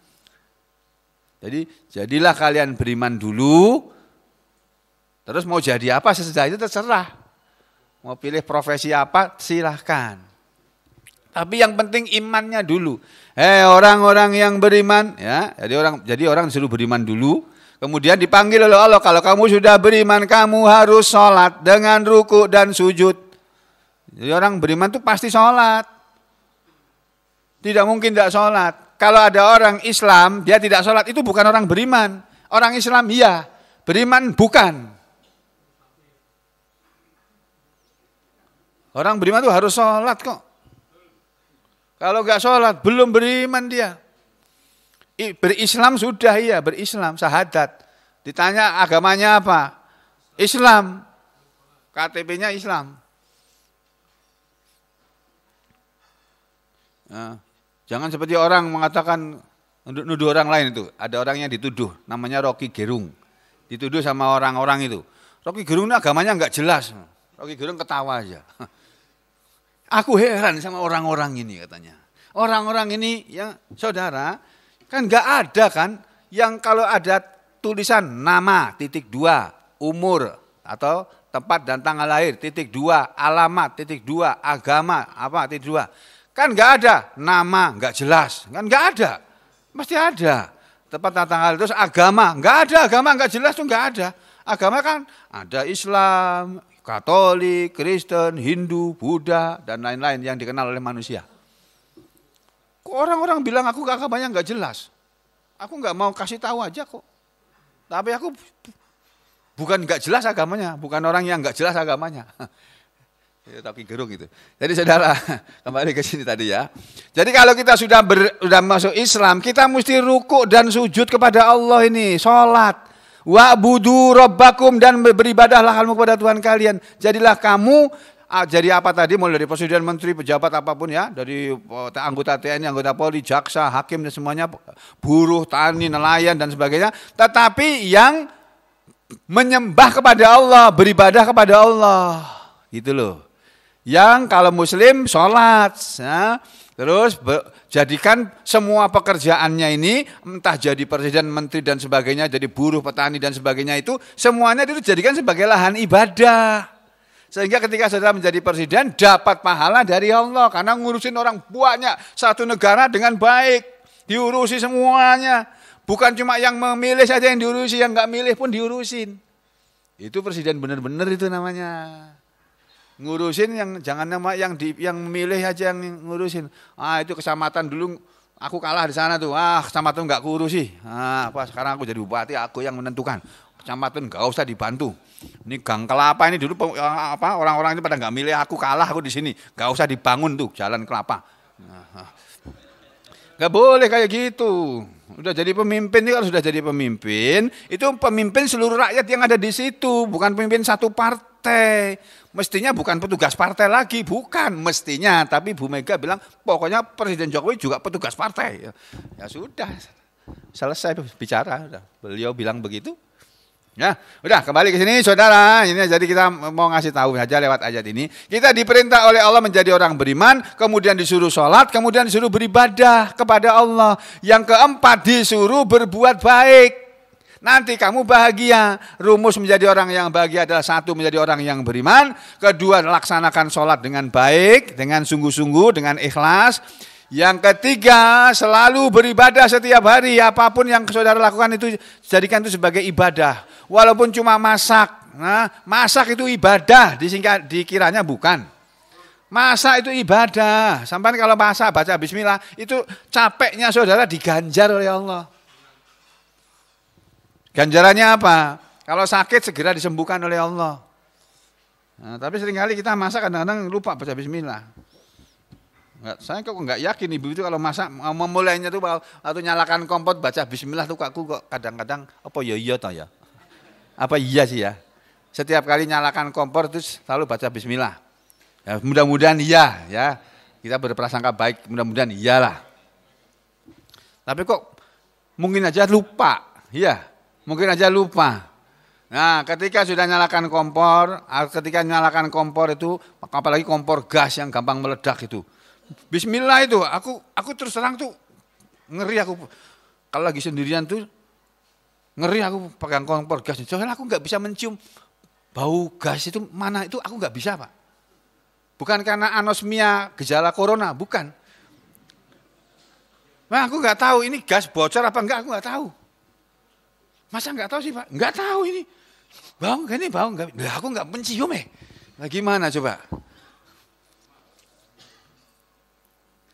A: Jadi jadilah kalian beriman dulu. Terus mau jadi apa sesudah itu terserah. Mau pilih profesi apa silahkan. Tapi yang penting imannya dulu. Eh hey, orang-orang yang beriman ya, jadi orang jadi orang disuruh beriman dulu, Kemudian dipanggil oleh Allah, kalau kamu sudah beriman, kamu harus sholat dengan ruku dan sujud. Jadi orang beriman itu pasti sholat. Tidak mungkin tidak sholat. Kalau ada orang Islam, dia tidak sholat, itu bukan orang beriman. Orang Islam iya, beriman bukan. Orang beriman itu harus sholat kok. Kalau nggak sholat, belum beriman dia. Berislam sudah iya, berislam, sahadat. Ditanya agamanya apa? Islam. KTP-nya Islam. Nah, jangan seperti orang mengatakan nuduh orang lain itu. Ada orang yang dituduh, namanya Rocky Gerung. Dituduh sama orang-orang itu. Rocky Gerung ini agamanya nggak jelas. Rocky Gerung ketawa aja. *laughs* Aku heran sama orang-orang ini katanya. Orang-orang ini yang saudara Kan nggak ada kan yang kalau ada tulisan nama titik dua, umur atau tempat dan tanggal lahir titik dua, alamat titik dua, agama apa titik dua. Kan nggak ada nama nggak jelas, kan nggak ada. pasti ada tempat dan tanggal terus agama nggak ada agama nggak jelas tuh nggak ada. Agama kan ada Islam, Katolik, Kristen, Hindu, Buddha, dan lain-lain yang dikenal oleh manusia. Kok orang-orang bilang aku banyak nggak jelas? Aku nggak mau kasih tahu aja kok. Tapi aku bukan nggak jelas agamanya, bukan orang yang nggak jelas agamanya. *laughs* Ya, tapi gerung gitu. Jadi saudara, *laughs* kembali ke sini tadi ya. Jadi kalau kita sudah ber, sudah masuk Islam, kita mesti ruku dan sujud kepada Allah ini, sholat. Wa budu robbakum dan beribadahlah kamu kepada Tuhan kalian. Jadilah kamu Ah, jadi apa tadi mulai dari presiden, menteri, pejabat apapun ya, dari eh, anggota TNI, anggota Polri, jaksa, hakim dan semuanya, buruh, tani, nelayan dan sebagainya, tetapi yang menyembah kepada Allah, beribadah kepada Allah. Gitu loh. Yang kalau muslim sholat, ya, Terus jadikan semua pekerjaannya ini entah jadi presiden, menteri dan sebagainya, jadi buruh, petani dan sebagainya itu semuanya itu jadikan sebagai lahan ibadah. Sehingga ketika saudara menjadi presiden dapat pahala dari Allah karena ngurusin orang banyak satu negara dengan baik, diurusi semuanya. Bukan cuma yang memilih saja yang diurusi, yang nggak milih pun diurusin. Itu presiden benar-benar itu namanya. Ngurusin yang jangan nama yang di, yang memilih aja yang ngurusin. Ah itu kesamatan dulu aku kalah di sana tuh. Ah, kesamatan nggak kurusi. Ah, apa sekarang aku jadi bupati, aku yang menentukan kecamatan nggak usah dibantu. Ini Gang Kelapa ini dulu eh, apa orang-orang ini pada nggak milih aku kalah aku di sini. Nggak usah dibangun tuh Jalan Kelapa. Nggak boleh kayak gitu. Udah jadi pemimpin, kalau sudah jadi pemimpin, itu pemimpin seluruh rakyat yang ada di situ, bukan pemimpin satu partai. Mestinya bukan petugas partai lagi, bukan mestinya. Tapi Bu Mega bilang, pokoknya Presiden Jokowi juga petugas partai. Ya, ya sudah, selesai bicara. Beliau bilang begitu, Ya, udah kembali ke sini saudara. Ini jadi kita mau ngasih tahu saja lewat ayat ini. Kita diperintah oleh Allah menjadi orang beriman, kemudian disuruh sholat, kemudian disuruh beribadah kepada Allah. Yang keempat disuruh berbuat baik. Nanti kamu bahagia. Rumus menjadi orang yang bahagia adalah satu menjadi orang yang beriman, kedua laksanakan sholat dengan baik, dengan sungguh-sungguh, dengan ikhlas. Yang ketiga, selalu beribadah setiap hari. Apapun yang saudara lakukan itu, jadikan itu sebagai ibadah. Walaupun cuma masak. Nah, masak itu ibadah, disingkat, dikiranya bukan. Masak itu ibadah. Sampai kalau masak, baca bismillah, itu capeknya saudara diganjar oleh Allah. Ganjarannya apa? Kalau sakit segera disembuhkan oleh Allah. Nah, tapi seringkali kita masak kadang-kadang lupa baca bismillah. Enggak, saya kok enggak yakin ibu itu kalau masak memulainya tuh atau nyalakan kompor baca Bismillah tuh kakku kok kadang-kadang apa ya iya toh ya. Apa iya sih ya? Setiap kali nyalakan kompor terus selalu baca Bismillah. Ya, mudah-mudahan iya ya. Kita berprasangka baik, mudah-mudahan iyalah. Tapi kok mungkin aja lupa, iya, mungkin aja lupa. Nah, ketika sudah nyalakan kompor, ah, ketika nyalakan kompor itu, apalagi kompor gas yang gampang meledak itu, Bismillah itu, aku aku terus terang tuh ngeri aku. Kalau lagi sendirian tuh ngeri aku pegang kompor gas. Soalnya aku nggak bisa mencium bau gas itu mana itu aku nggak bisa pak. Bukan karena anosmia gejala corona, bukan. Nah, aku nggak tahu ini gas bocor apa enggak, aku nggak tahu. Masa nggak tahu sih pak? Nggak tahu ini. Bau gak ini bau nggak aku nggak mencium eh. Nah, coba?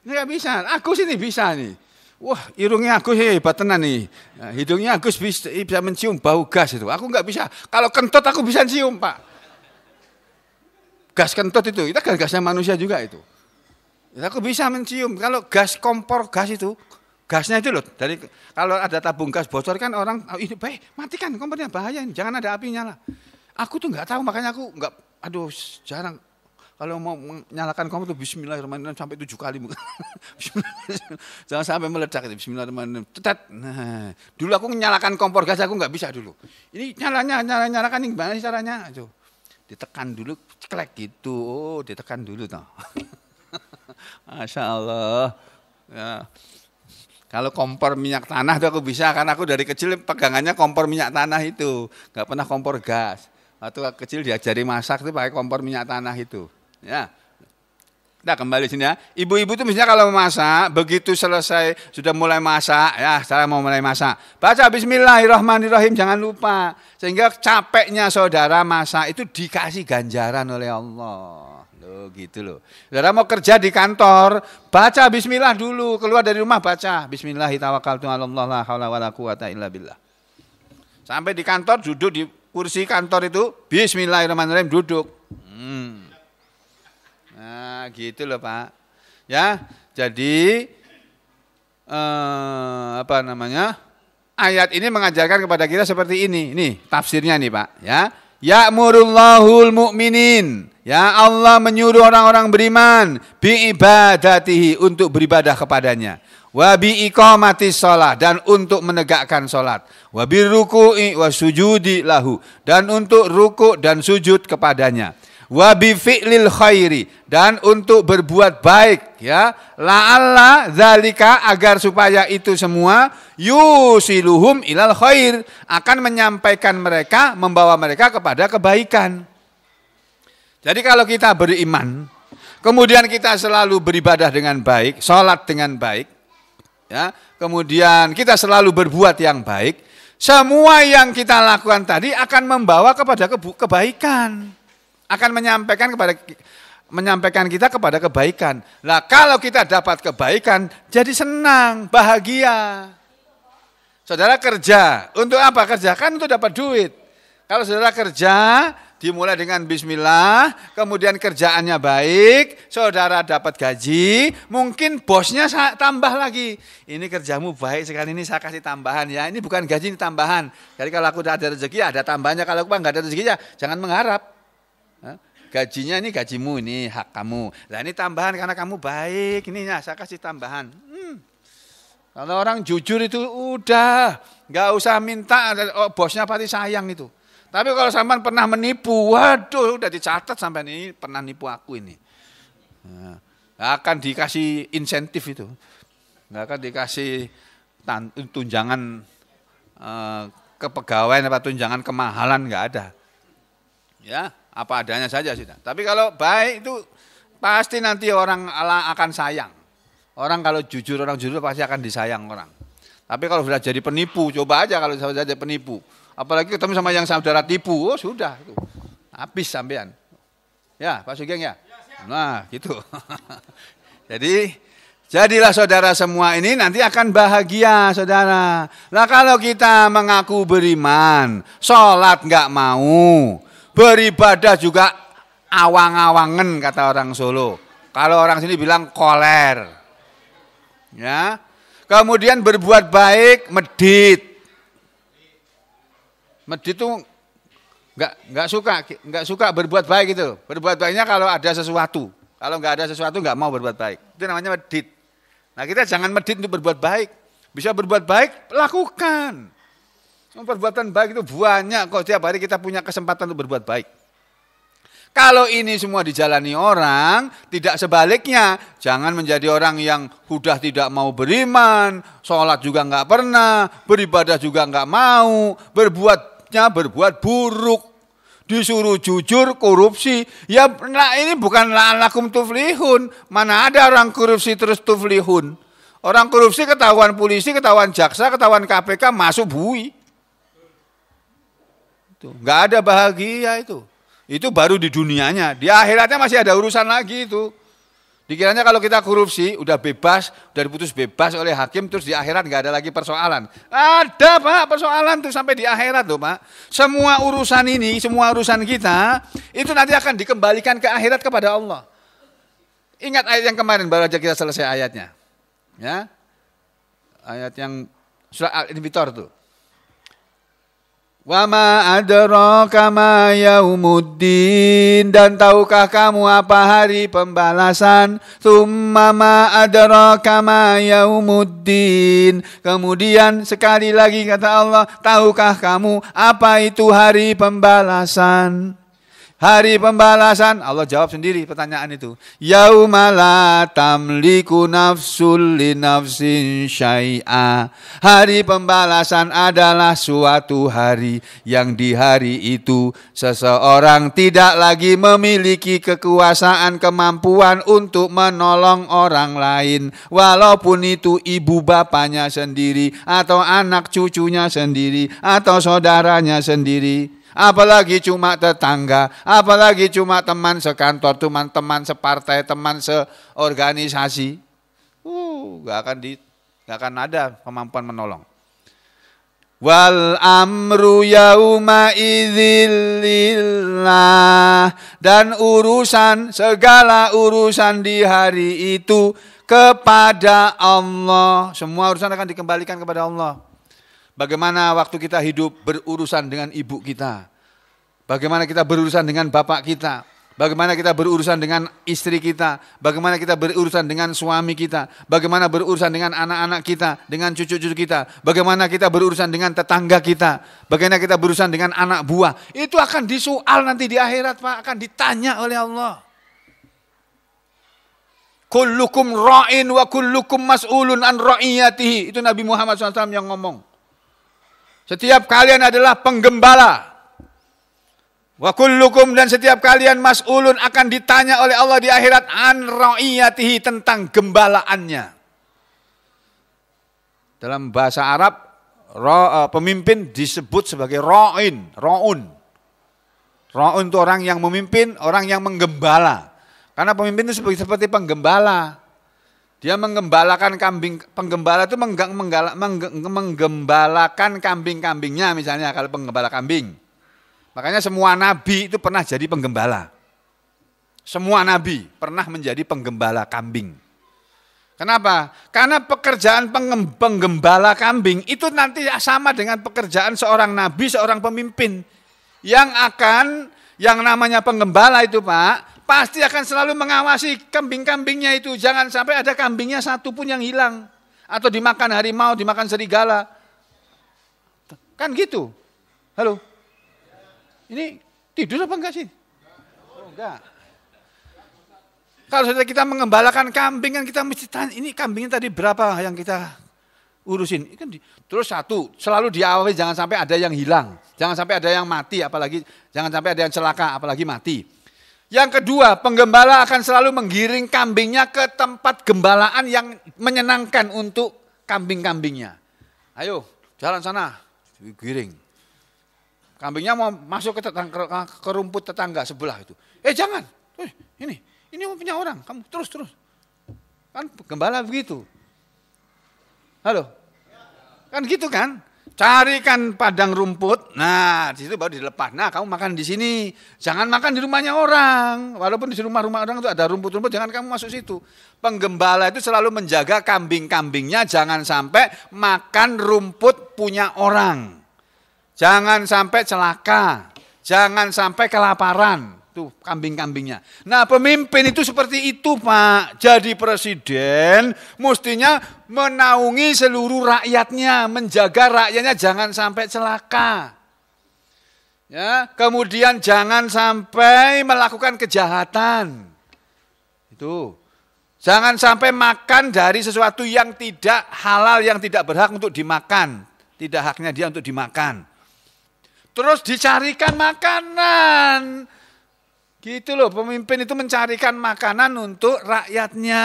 A: Enggak bisa. Agus ini bisa nih. Wah, hidungnya Agus hebat tenan nih. Nah, hidungnya Agus bisa, bisa mencium bau gas itu. Aku nggak bisa. Kalau kentut aku bisa cium, Pak. Gas kentut itu, itu kan gasnya manusia juga itu. Aku bisa mencium. Kalau gas kompor gas itu, gasnya itu loh. Dari kalau ada tabung gas bocor kan orang oh, ini baik matikan kompornya bahaya, jangan ada apinya lah. Aku tuh nggak tahu makanya aku nggak aduh jarang kalau mau menyalakan kompor itu Bismillahirrahmanirrahim sampai tujuh kali bukan. *laughs* Jangan sampai meledak itu Bismillahirrahmanirrahim. Tetet. Nah, dulu aku menyalakan kompor gas aku nggak bisa dulu. Ini nyalanya nyala nyalakan ini gimana caranya? Aduh. Ditekan dulu, ceklek gitu. Oh, ditekan dulu toh. *laughs* Masya Allah. Ya. Kalau kompor minyak tanah tuh aku bisa karena aku dari kecil pegangannya kompor minyak tanah itu, nggak pernah kompor gas. Waktu kecil diajari masak tuh pakai kompor minyak tanah itu. Ya. Nah kembali sini ya. Ibu-ibu itu misalnya kalau memasak, begitu selesai sudah mulai masak, ya saya mau mulai masak. Baca Bismillahirrahmanirrahim, jangan lupa. Sehingga capeknya saudara masak itu dikasih ganjaran oleh Allah. Loh gitu loh. Saudara mau kerja di kantor, baca Bismillah dulu. Keluar dari rumah baca. Bismillahirrahmanirrahim. Sampai di kantor duduk di kursi kantor itu, Bismillahirrahmanirrahim duduk. Hmm gitu loh Pak. Ya, jadi eh, apa namanya? Ayat ini mengajarkan kepada kita seperti ini. Nih, tafsirnya nih Pak, ya. murullahul mukminin Ya Allah menyuruh orang-orang beriman bi ibadatihi untuk beribadah kepadanya. wabi bi iqamati dan untuk menegakkan sholat. wabi ruku'i wa sujudi lahu dan untuk ruku dan sujud kepadanya wa khairi dan untuk berbuat baik ya la'alla zalika agar supaya itu semua yusiluhum ilal khair akan menyampaikan mereka membawa mereka kepada kebaikan jadi kalau kita beriman kemudian kita selalu beribadah dengan baik sholat dengan baik ya kemudian kita selalu berbuat yang baik semua yang kita lakukan tadi akan membawa kepada kebaikan akan menyampaikan kepada menyampaikan kita kepada kebaikan. Nah, kalau kita dapat kebaikan, jadi senang, bahagia. Saudara kerja, untuk apa kerja? Kan untuk dapat duit. Kalau saudara kerja, dimulai dengan bismillah, kemudian kerjaannya baik, saudara dapat gaji, mungkin bosnya tambah lagi. Ini kerjamu baik sekali, ini saya kasih tambahan ya. Ini bukan gaji, ini tambahan. Jadi kalau aku ada rezeki, ya ada tambahnya. Kalau aku nggak ada rezekinya, jangan mengharap. Gajinya ini gajimu ini hak kamu. lah ini tambahan karena kamu baik. Ini ya saya kasih tambahan. Hmm. Kalau orang jujur itu udah nggak usah minta oh, bosnya pasti sayang itu. Tapi kalau sampean pernah menipu, waduh udah dicatat sampai ini pernah nipu aku ini. Nah, akan dikasih insentif itu. Nggak akan dikasih tunjangan eh, kepegawaian apa tunjangan kemahalan nggak ada. Ya apa adanya saja sudah. Tapi kalau baik itu pasti nanti orang akan sayang. Orang kalau jujur, orang jujur pasti akan disayang orang. Tapi kalau sudah jadi penipu, coba aja kalau sudah jadi penipu. Apalagi ketemu sama yang saudara tipu, oh sudah. Itu. Habis sampean. Ya, Pak Sugeng ya? ya nah, gitu. *laughs* jadi, jadilah saudara semua ini nanti akan bahagia saudara. Nah kalau kita mengaku beriman, sholat nggak mau, beribadah juga awang-awangen kata orang Solo. Kalau orang sini bilang koler. Ya. Kemudian berbuat baik, medit. Medit tuh nggak nggak suka nggak suka berbuat baik itu. Berbuat baiknya kalau ada sesuatu. Kalau nggak ada sesuatu nggak mau berbuat baik. Itu namanya medit. Nah kita jangan medit untuk berbuat baik. Bisa berbuat baik, lakukan. Perbuatan baik itu banyak kok tiap hari kita punya kesempatan untuk berbuat baik. Kalau ini semua dijalani orang, tidak sebaliknya. Jangan menjadi orang yang sudah tidak mau beriman, sholat juga nggak pernah, beribadah juga nggak mau, berbuatnya berbuat buruk. Disuruh jujur, korupsi. Ya nah ini bukan la'alakum tuflihun. Mana ada orang korupsi terus tuflihun. Orang korupsi ketahuan polisi, ketahuan jaksa, ketahuan KPK, masuk bui. Itu nggak ada bahagia itu. Itu baru di dunianya. Di akhiratnya masih ada urusan lagi itu. Dikiranya kalau kita korupsi udah bebas, udah diputus bebas oleh hakim terus di akhirat nggak ada lagi persoalan. Ada pak persoalan tuh sampai di akhirat tuh pak. Semua urusan ini, semua urusan kita itu nanti akan dikembalikan ke akhirat kepada Allah. Ingat ayat yang kemarin baru aja kita selesai ayatnya. Ya. Ayat yang surah al invitor tuh. Wama adraka ma yaumuddin dan tahukah kamu apa hari pembalasan? thumma ma adraka ma yaumuddin. Kemudian sekali lagi kata Allah, tahukah kamu apa itu hari pembalasan? hari pembalasan? Allah jawab sendiri pertanyaan itu. Yaumala tamliku nafsul li syai'a. Hari pembalasan adalah suatu hari yang di hari itu seseorang tidak lagi memiliki kekuasaan kemampuan untuk menolong orang lain walaupun itu ibu bapaknya sendiri atau anak cucunya sendiri atau saudaranya sendiri apalagi cuma tetangga, apalagi cuma teman sekantor, cuma teman separtai, teman seorganisasi. Uh, gak akan di gak akan ada kemampuan menolong. Wal amru yauma idzillah dan urusan segala urusan di hari itu kepada Allah. Semua urusan akan dikembalikan kepada Allah. Bagaimana waktu kita hidup berurusan dengan ibu kita. Bagaimana kita berurusan dengan bapak kita. Bagaimana kita berurusan dengan istri kita. Bagaimana kita berurusan dengan suami kita. Bagaimana berurusan dengan anak-anak kita. Dengan cucu-cucu kita. Bagaimana kita berurusan dengan tetangga kita. Bagaimana kita berurusan dengan anak buah. Itu akan disoal nanti di akhirat Pak. Akan ditanya oleh Allah. Kullukum ra'in wa kullukum mas'ulun an ra'iyatihi. Itu Nabi Muhammad SAW yang ngomong. Setiap kalian adalah penggembala. Wa kullukum dan setiap kalian mas'ulun akan ditanya oleh Allah di akhirat an ra'iyatihi tentang gembalaannya. Dalam bahasa Arab eh, pemimpin disebut sebagai ra'in, ra'un. Ra'un itu orang yang memimpin, orang yang menggembala. Karena pemimpin itu seperti penggembala. Dia menggembalakan kambing, penggembala itu menggang, menggala, mengge, menggembalakan kambing-kambingnya misalnya kalau penggembala kambing. Makanya semua nabi itu pernah jadi penggembala. Semua nabi pernah menjadi penggembala kambing. Kenapa? Karena pekerjaan penggembala kambing itu nanti sama dengan pekerjaan seorang nabi, seorang pemimpin yang akan yang namanya penggembala itu Pak pasti akan selalu mengawasi kambing-kambingnya itu. Jangan sampai ada kambingnya satu pun yang hilang. Atau dimakan harimau, dimakan serigala. Kan gitu. Halo? Ini tidur apa enggak sih? Oh, enggak. Kalau sudah kita mengembalakan kambing kan kita mesti tanya, ini kambingnya tadi berapa yang kita urusin. Kan terus satu, selalu diawasi jangan sampai ada yang hilang. Jangan sampai ada yang mati apalagi jangan sampai ada yang celaka apalagi mati. Yang kedua, penggembala akan selalu menggiring kambingnya ke tempat gembalaan yang menyenangkan untuk kambing-kambingnya. Ayo, jalan sana, giring. Kambingnya mau masuk ke, tetangga, ke rumput tetangga sebelah itu. Eh jangan, eh, ini, ini punya orang, kamu terus, terus. Kan gembala begitu. Halo, kan gitu kan? Carikan padang rumput. Nah, di situ baru dilepas. Nah, kamu makan di sini. Jangan makan di rumahnya orang. Walaupun di rumah-rumah orang itu ada rumput-rumput, jangan kamu masuk situ. Penggembala itu selalu menjaga kambing-kambingnya jangan sampai makan rumput punya orang. Jangan sampai celaka. Jangan sampai kelaparan tuh kambing-kambingnya. Nah, pemimpin itu seperti itu, Pak. Jadi presiden mestinya menaungi seluruh rakyatnya, menjaga rakyatnya jangan sampai celaka. Ya, kemudian jangan sampai melakukan kejahatan. Itu. Jangan sampai makan dari sesuatu yang tidak halal, yang tidak berhak untuk dimakan. Tidak haknya dia untuk dimakan. Terus dicarikan makanan Gitu loh, pemimpin itu mencarikan makanan untuk rakyatnya.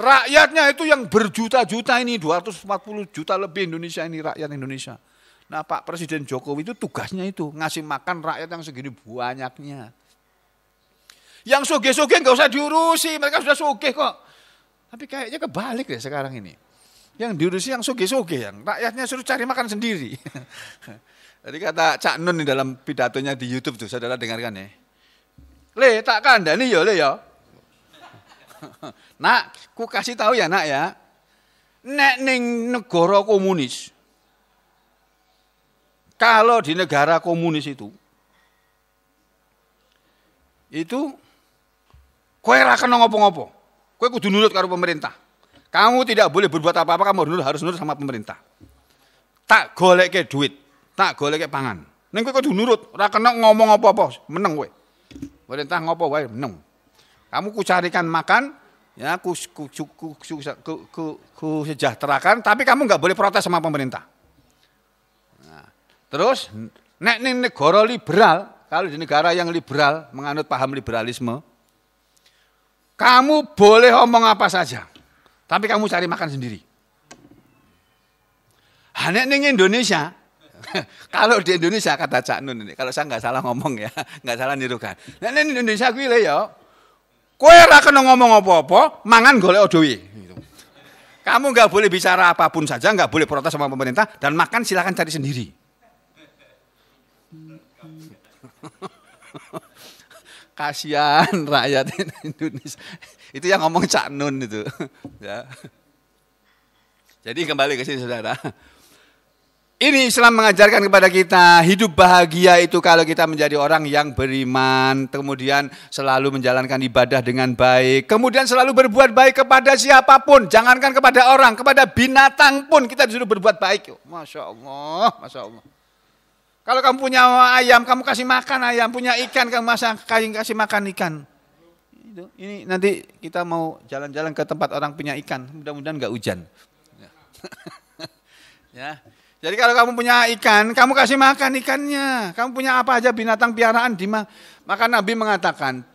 A: Rakyatnya itu yang berjuta-juta ini, 240 juta lebih Indonesia ini, rakyat Indonesia. Nah Pak Presiden Jokowi itu tugasnya itu, ngasih makan rakyat yang segini banyaknya. Yang soge-soge nggak usah diurusi, mereka sudah soge kok. Tapi kayaknya kebalik ya sekarang ini. Yang diurusi yang soge-soge, yang rakyatnya suruh cari makan sendiri. *laughs* Jadi kata Cak Nun di dalam pidatonya di Youtube tuh, saudara dengarkan ya. Le, tak kandani ya le ya. nak, ku kasih tahu ya nak ya. Nek ning negara komunis. Kalau di negara komunis itu itu Kue rakan kena ngopo-ngopo. Kowe kudu nurut karo pemerintah. Kamu tidak boleh berbuat apa-apa, kamu harus nurut, harus nurut sama pemerintah. Tak golek ke duit, tak golek ke pangan. Neng kue kudu nurut, rakan ngomong apa-apa, meneng kue. Perintah ngopo wae menung. Kamu ku carikan makan, ya ku, ku, ku, ku, ku, ku, ku, ku sejahterakan, tapi kamu nggak boleh protes sama pemerintah. Nah, terus nek nih negara liberal, kalau di negara yang liberal menganut paham liberalisme, kamu boleh omong apa saja, tapi kamu cari makan sendiri. Hanya nih Indonesia, *laughs* kalau di Indonesia kata Cak Nun ini, kalau saya nggak salah ngomong ya, *laughs* nggak salah nirukan. Nah, ini Indonesia gue ya, kue ra kena ngomong apa-apa, mangan golek dhewe. Kamu nggak boleh bicara apapun saja, nggak boleh protes sama pemerintah dan makan silakan cari sendiri. *laughs* Kasihan rakyat Indonesia. Itu yang ngomong Cak Nun itu. ya. Jadi kembali ke sini saudara. Ini Islam mengajarkan kepada kita hidup bahagia itu kalau kita menjadi orang yang beriman, kemudian selalu menjalankan ibadah dengan baik, kemudian selalu berbuat baik kepada siapapun, jangankan kepada orang, kepada binatang pun kita disuruh berbuat baik. Masya Allah, Masya Allah. Kalau kamu punya ayam, kamu kasih makan ayam, punya ikan, kamu masak, kasih makan ikan. Ini nanti kita mau jalan-jalan ke tempat orang punya ikan, mudah-mudahan nggak hujan. *laughs* ya. Jadi kalau kamu punya ikan, kamu kasih makan ikannya. Kamu punya apa aja binatang piaraan di Maka Nabi mengatakan,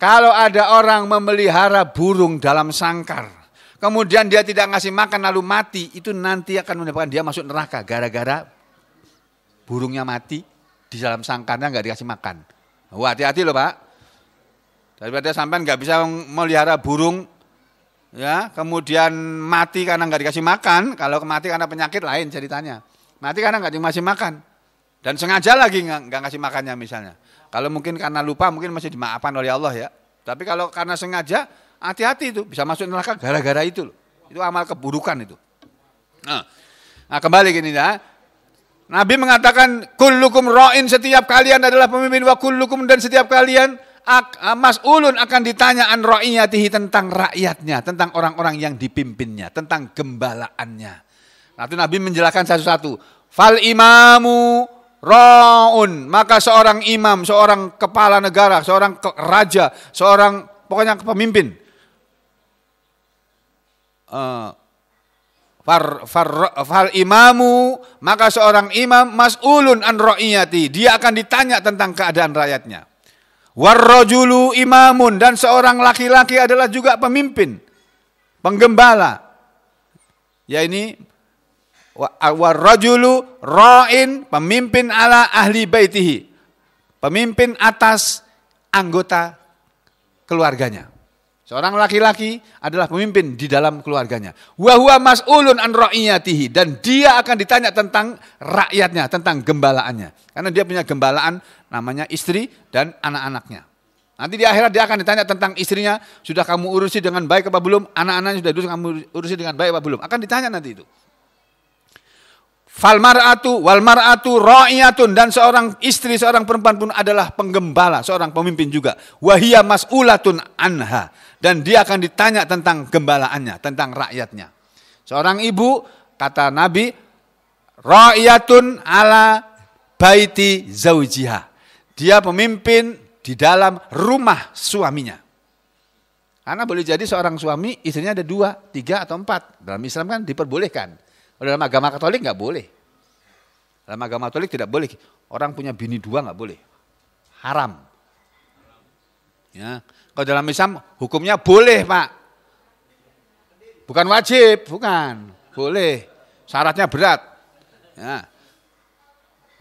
A: kalau ada orang memelihara burung dalam sangkar, kemudian dia tidak ngasih makan lalu mati, itu nanti akan menyebabkan dia masuk neraka gara-gara burungnya mati di dalam sangkarnya nggak dikasih makan. Wah oh, hati-hati loh pak. Daripada sampai nggak bisa melihara burung ya kemudian mati karena nggak dikasih makan kalau mati karena penyakit lain ceritanya mati karena nggak dikasih makan dan sengaja lagi nggak ngasih makannya misalnya kalau mungkin karena lupa mungkin masih dimaafkan oleh Allah ya tapi kalau karena sengaja hati-hati itu bisa masuk neraka gara-gara itu loh. itu amal keburukan itu nah, nah kembali gini ya Nabi mengatakan kullukum roin setiap kalian adalah pemimpin wa kullukum dan setiap kalian Ah, Mas Ulun akan ditanya an ra'iyatihi tentang rakyatnya, tentang orang-orang yang dipimpinnya, tentang gembalaannya. Nanti Nabi menjelaskan satu-satu. Fal imamu ra'un, maka seorang imam, seorang kepala negara, seorang raja, seorang pokoknya pemimpin. Uh, far, far, fal imamu maka seorang imam mas'ulun an ra'iyati dia akan ditanya tentang keadaan rakyatnya Warrojulu imamun dan seorang laki-laki adalah juga pemimpin, penggembala. Ya ini warrojulu roin pemimpin ala ahli baitihi, pemimpin atas anggota keluarganya. Seorang laki-laki adalah pemimpin di dalam keluarganya. Wahwa mas'ulun an ra'iyatihi. Dan dia akan ditanya tentang rakyatnya, tentang gembalaannya. Karena dia punya gembalaan namanya istri dan anak-anaknya. Nanti di akhirat dia akan ditanya tentang istrinya, sudah kamu urusi dengan baik apa belum? Anak-anaknya sudah kamu urusi dengan baik apa belum? Akan ditanya nanti itu. Falmar'atu wal mar'atu ra'iyatun dan seorang istri seorang perempuan pun adalah penggembala, seorang pemimpin juga. Wahia mas'ulatun anha dan dia akan ditanya tentang gembalaannya, tentang rakyatnya. Seorang ibu kata Nabi ra'iyatun ala baiti zaujiha. Dia pemimpin di dalam rumah suaminya. Karena boleh jadi seorang suami istrinya ada dua, tiga atau empat. Dalam Islam kan diperbolehkan dalam agama Katolik nggak boleh. Dalam agama Katolik tidak boleh. Orang punya bini dua nggak boleh. Haram. Ya. Kalau dalam Islam hukumnya boleh pak. Bukan wajib, bukan. Boleh. Syaratnya berat. Ya.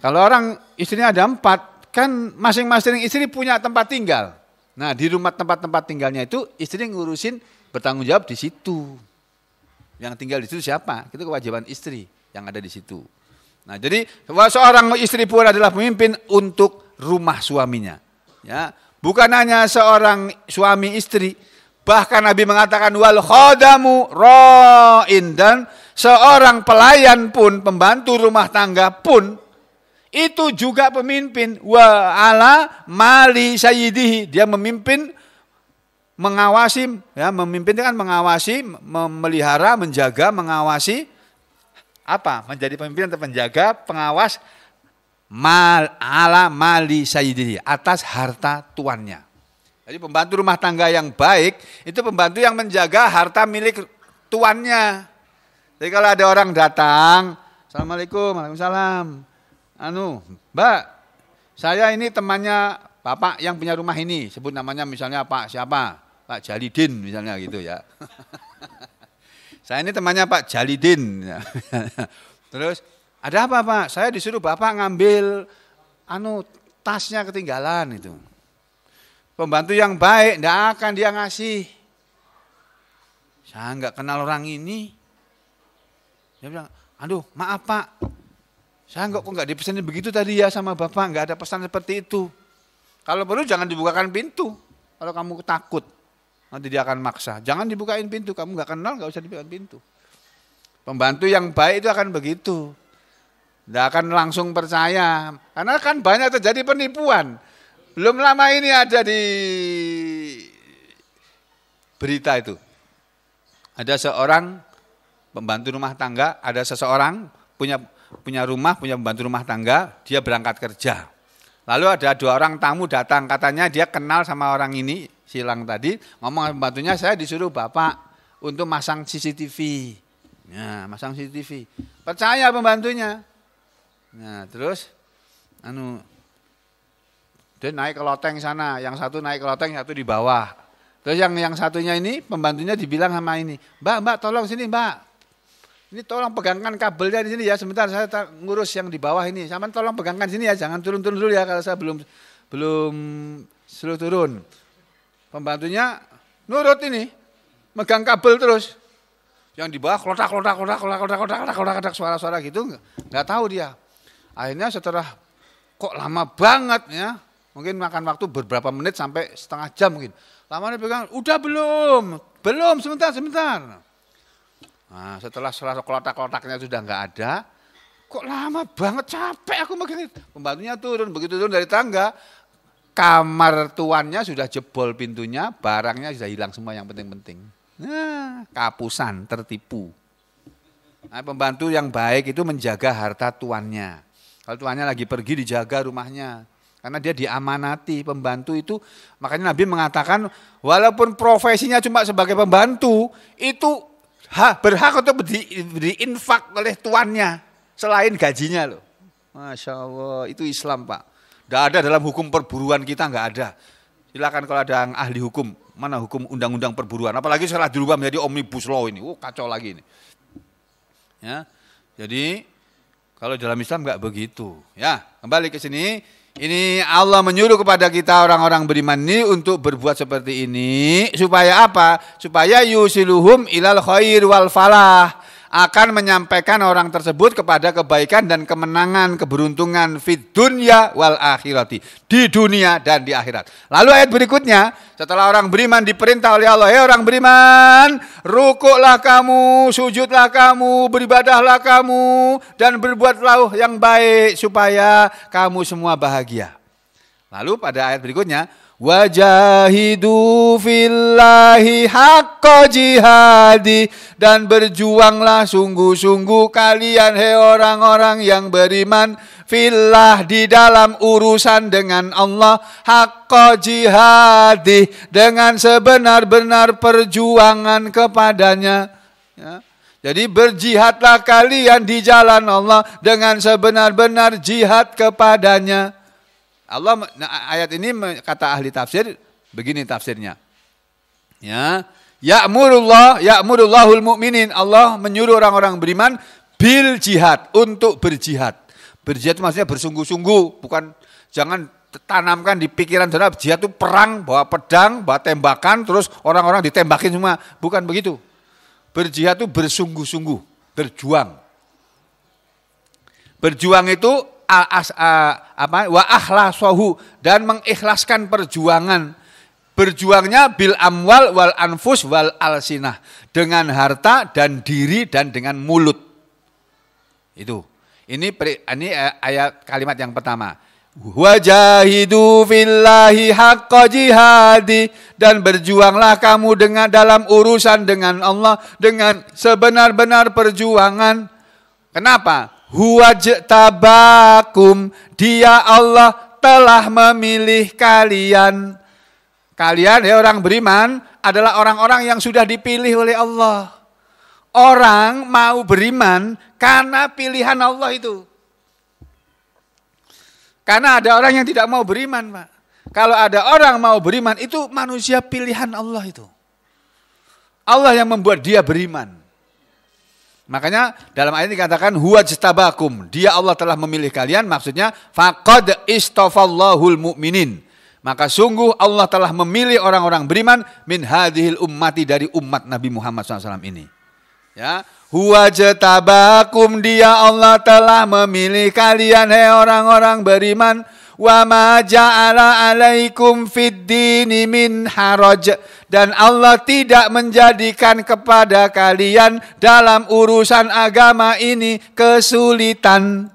A: Kalau orang istrinya ada empat, kan masing-masing istri punya tempat tinggal. Nah di rumah tempat-tempat tinggalnya itu istri ngurusin bertanggung jawab di situ. Yang tinggal di situ siapa? Itu kewajiban istri yang ada di situ. Nah, jadi seorang istri pun adalah pemimpin untuk rumah suaminya. Ya, bukan hanya seorang suami istri, bahkan Nabi mengatakan wal khodamu ra'in dan seorang pelayan pun, pembantu rumah tangga pun itu juga pemimpin wa ala mali sayyidihi. Dia memimpin mengawasi ya memimpin itu kan mengawasi memelihara menjaga mengawasi apa menjadi pemimpin atau penjaga pengawas mal ala mali sayyidih atas harta tuannya jadi pembantu rumah tangga yang baik itu pembantu yang menjaga harta milik tuannya jadi kalau ada orang datang assalamualaikum waalaikumsalam anu mbak saya ini temannya bapak yang punya rumah ini sebut namanya misalnya pak siapa Pak Jalidin misalnya gitu ya. *laughs* saya ini temannya Pak Jalidin. *laughs* Terus ada apa Pak? Saya disuruh Bapak ngambil anu tasnya ketinggalan itu. Pembantu yang baik tidak akan dia ngasih. Saya nggak kenal orang ini. Dia bilang, aduh maaf Pak, saya nggak kok nggak dipesanin begitu tadi ya sama Bapak, nggak ada pesan seperti itu. Kalau perlu jangan dibukakan pintu kalau kamu takut. Nanti dia akan maksa. Jangan dibukain pintu, kamu nggak kenal nggak usah dibukain pintu. Pembantu yang baik itu akan begitu. tidak akan langsung percaya. Karena kan banyak terjadi penipuan. Belum lama ini ada di berita itu. Ada seorang pembantu rumah tangga, ada seseorang punya punya rumah, punya pembantu rumah tangga, dia berangkat kerja. Lalu ada dua orang tamu datang, katanya dia kenal sama orang ini, silang tadi ngomong pembantunya saya disuruh bapak untuk masang CCTV. Nah, ya, masang CCTV. Percaya pembantunya. Nah, terus anu dia naik ke loteng sana, yang satu naik ke loteng, satu di bawah. Terus yang yang satunya ini pembantunya dibilang sama ini, "Mbak, Mbak, tolong sini, Mbak." Ini tolong pegangkan kabelnya di sini ya sebentar saya ngurus yang di bawah ini. Sama tolong pegangkan sini ya, jangan turun-turun dulu ya kalau saya belum belum seluruh turun. Pembantunya nurut ini, megang kabel terus. Yang di bawah klotak klotak klotak klotak klotak klotak kelotak, kelotak, kelotak suara-suara gitu nggak tahu dia. Akhirnya setelah kok lama banget ya, mungkin makan waktu beberapa menit sampai setengah jam mungkin. Lama dia pegang, udah belum, belum sebentar sebentar. Nah, setelah suara klotak-klotaknya sudah nggak ada, kok lama banget capek aku makin pembantunya turun begitu turun dari tangga kamar tuannya sudah jebol pintunya, barangnya sudah hilang semua yang penting-penting. Nah, kapusan, tertipu. Nah, pembantu yang baik itu menjaga harta tuannya. Kalau tuannya lagi pergi dijaga rumahnya. Karena dia diamanati pembantu itu. Makanya Nabi mengatakan walaupun profesinya cuma sebagai pembantu itu berhak untuk di, diinfak oleh tuannya selain gajinya loh. Masya Allah itu Islam pak. Tidak ada dalam hukum perburuan kita, nggak ada. Silakan kalau ada yang ahli hukum, mana hukum undang-undang perburuan. Apalagi setelah dirubah menjadi omnibus law ini, oh, kacau lagi ini. Ya, jadi kalau dalam Islam nggak begitu. Ya, kembali ke sini. Ini Allah menyuruh kepada kita orang-orang beriman ini untuk berbuat seperti ini supaya apa? Supaya yusiluhum ilal khair wal falah akan menyampaikan orang tersebut kepada kebaikan dan kemenangan, keberuntungan fit dunia wal akhirati. Di dunia dan di akhirat. Lalu ayat berikutnya, setelah orang beriman diperintah oleh Allah, "Hei eh, orang beriman, rukuklah kamu, sujudlah kamu, beribadahlah kamu dan berbuatlah yang baik supaya kamu semua bahagia." Lalu pada ayat berikutnya, Wajahidu fillahi haqqa jihadi dan berjuanglah sungguh-sungguh kalian Hei orang-orang yang beriman fillah di dalam urusan dengan Allah haqqa jihadi dengan sebenar-benar perjuangan kepadanya ya. Jadi berjihadlah kalian di jalan Allah dengan sebenar-benar jihad kepadanya. Allah nah, ayat ini kata ahli tafsir begini tafsirnya. Ya, ya'murullah ya'murullahul mu'minin. Allah menyuruh orang-orang beriman bil jihad untuk berjihad. Berjihad itu maksudnya bersungguh-sungguh, bukan jangan tanamkan di pikiran saudara jihad itu perang bawa pedang, bawa tembakan terus orang-orang ditembakin semua. Bukan begitu. Berjihad itu bersungguh-sungguh, berjuang. Berjuang itu apa wa ahlasahu dan mengikhlaskan perjuangan berjuangnya bil amwal wal anfus wal alsinah dengan harta dan diri dan dengan mulut itu ini ini eh, ayat kalimat yang pertama Wajahidu fillahi haqqa jihadi dan berjuanglah kamu dengan dalam urusan dengan Allah dengan sebenar-benar perjuangan. Kenapa? huwajtabakum Dia Allah telah memilih kalian. Kalian ya orang beriman adalah orang-orang yang sudah dipilih oleh Allah. Orang mau beriman karena pilihan Allah itu. Karena ada orang yang tidak mau beriman, Pak. Kalau ada orang mau beriman, itu manusia pilihan Allah itu. Allah yang membuat dia beriman. Makanya dalam ayat dikatakan huwajtabakum. Dia Allah telah memilih kalian maksudnya faqad istafallahul mu'minin. Maka sungguh Allah telah memilih orang-orang beriman min hadhil ummati dari umat Nabi Muhammad SAW ini. Ya, huwajtabakum dia Allah telah memilih kalian hei orang-orang beriman wa ma ja'ala alaikum fid dini min dan Allah tidak menjadikan kepada kalian dalam urusan agama ini kesulitan.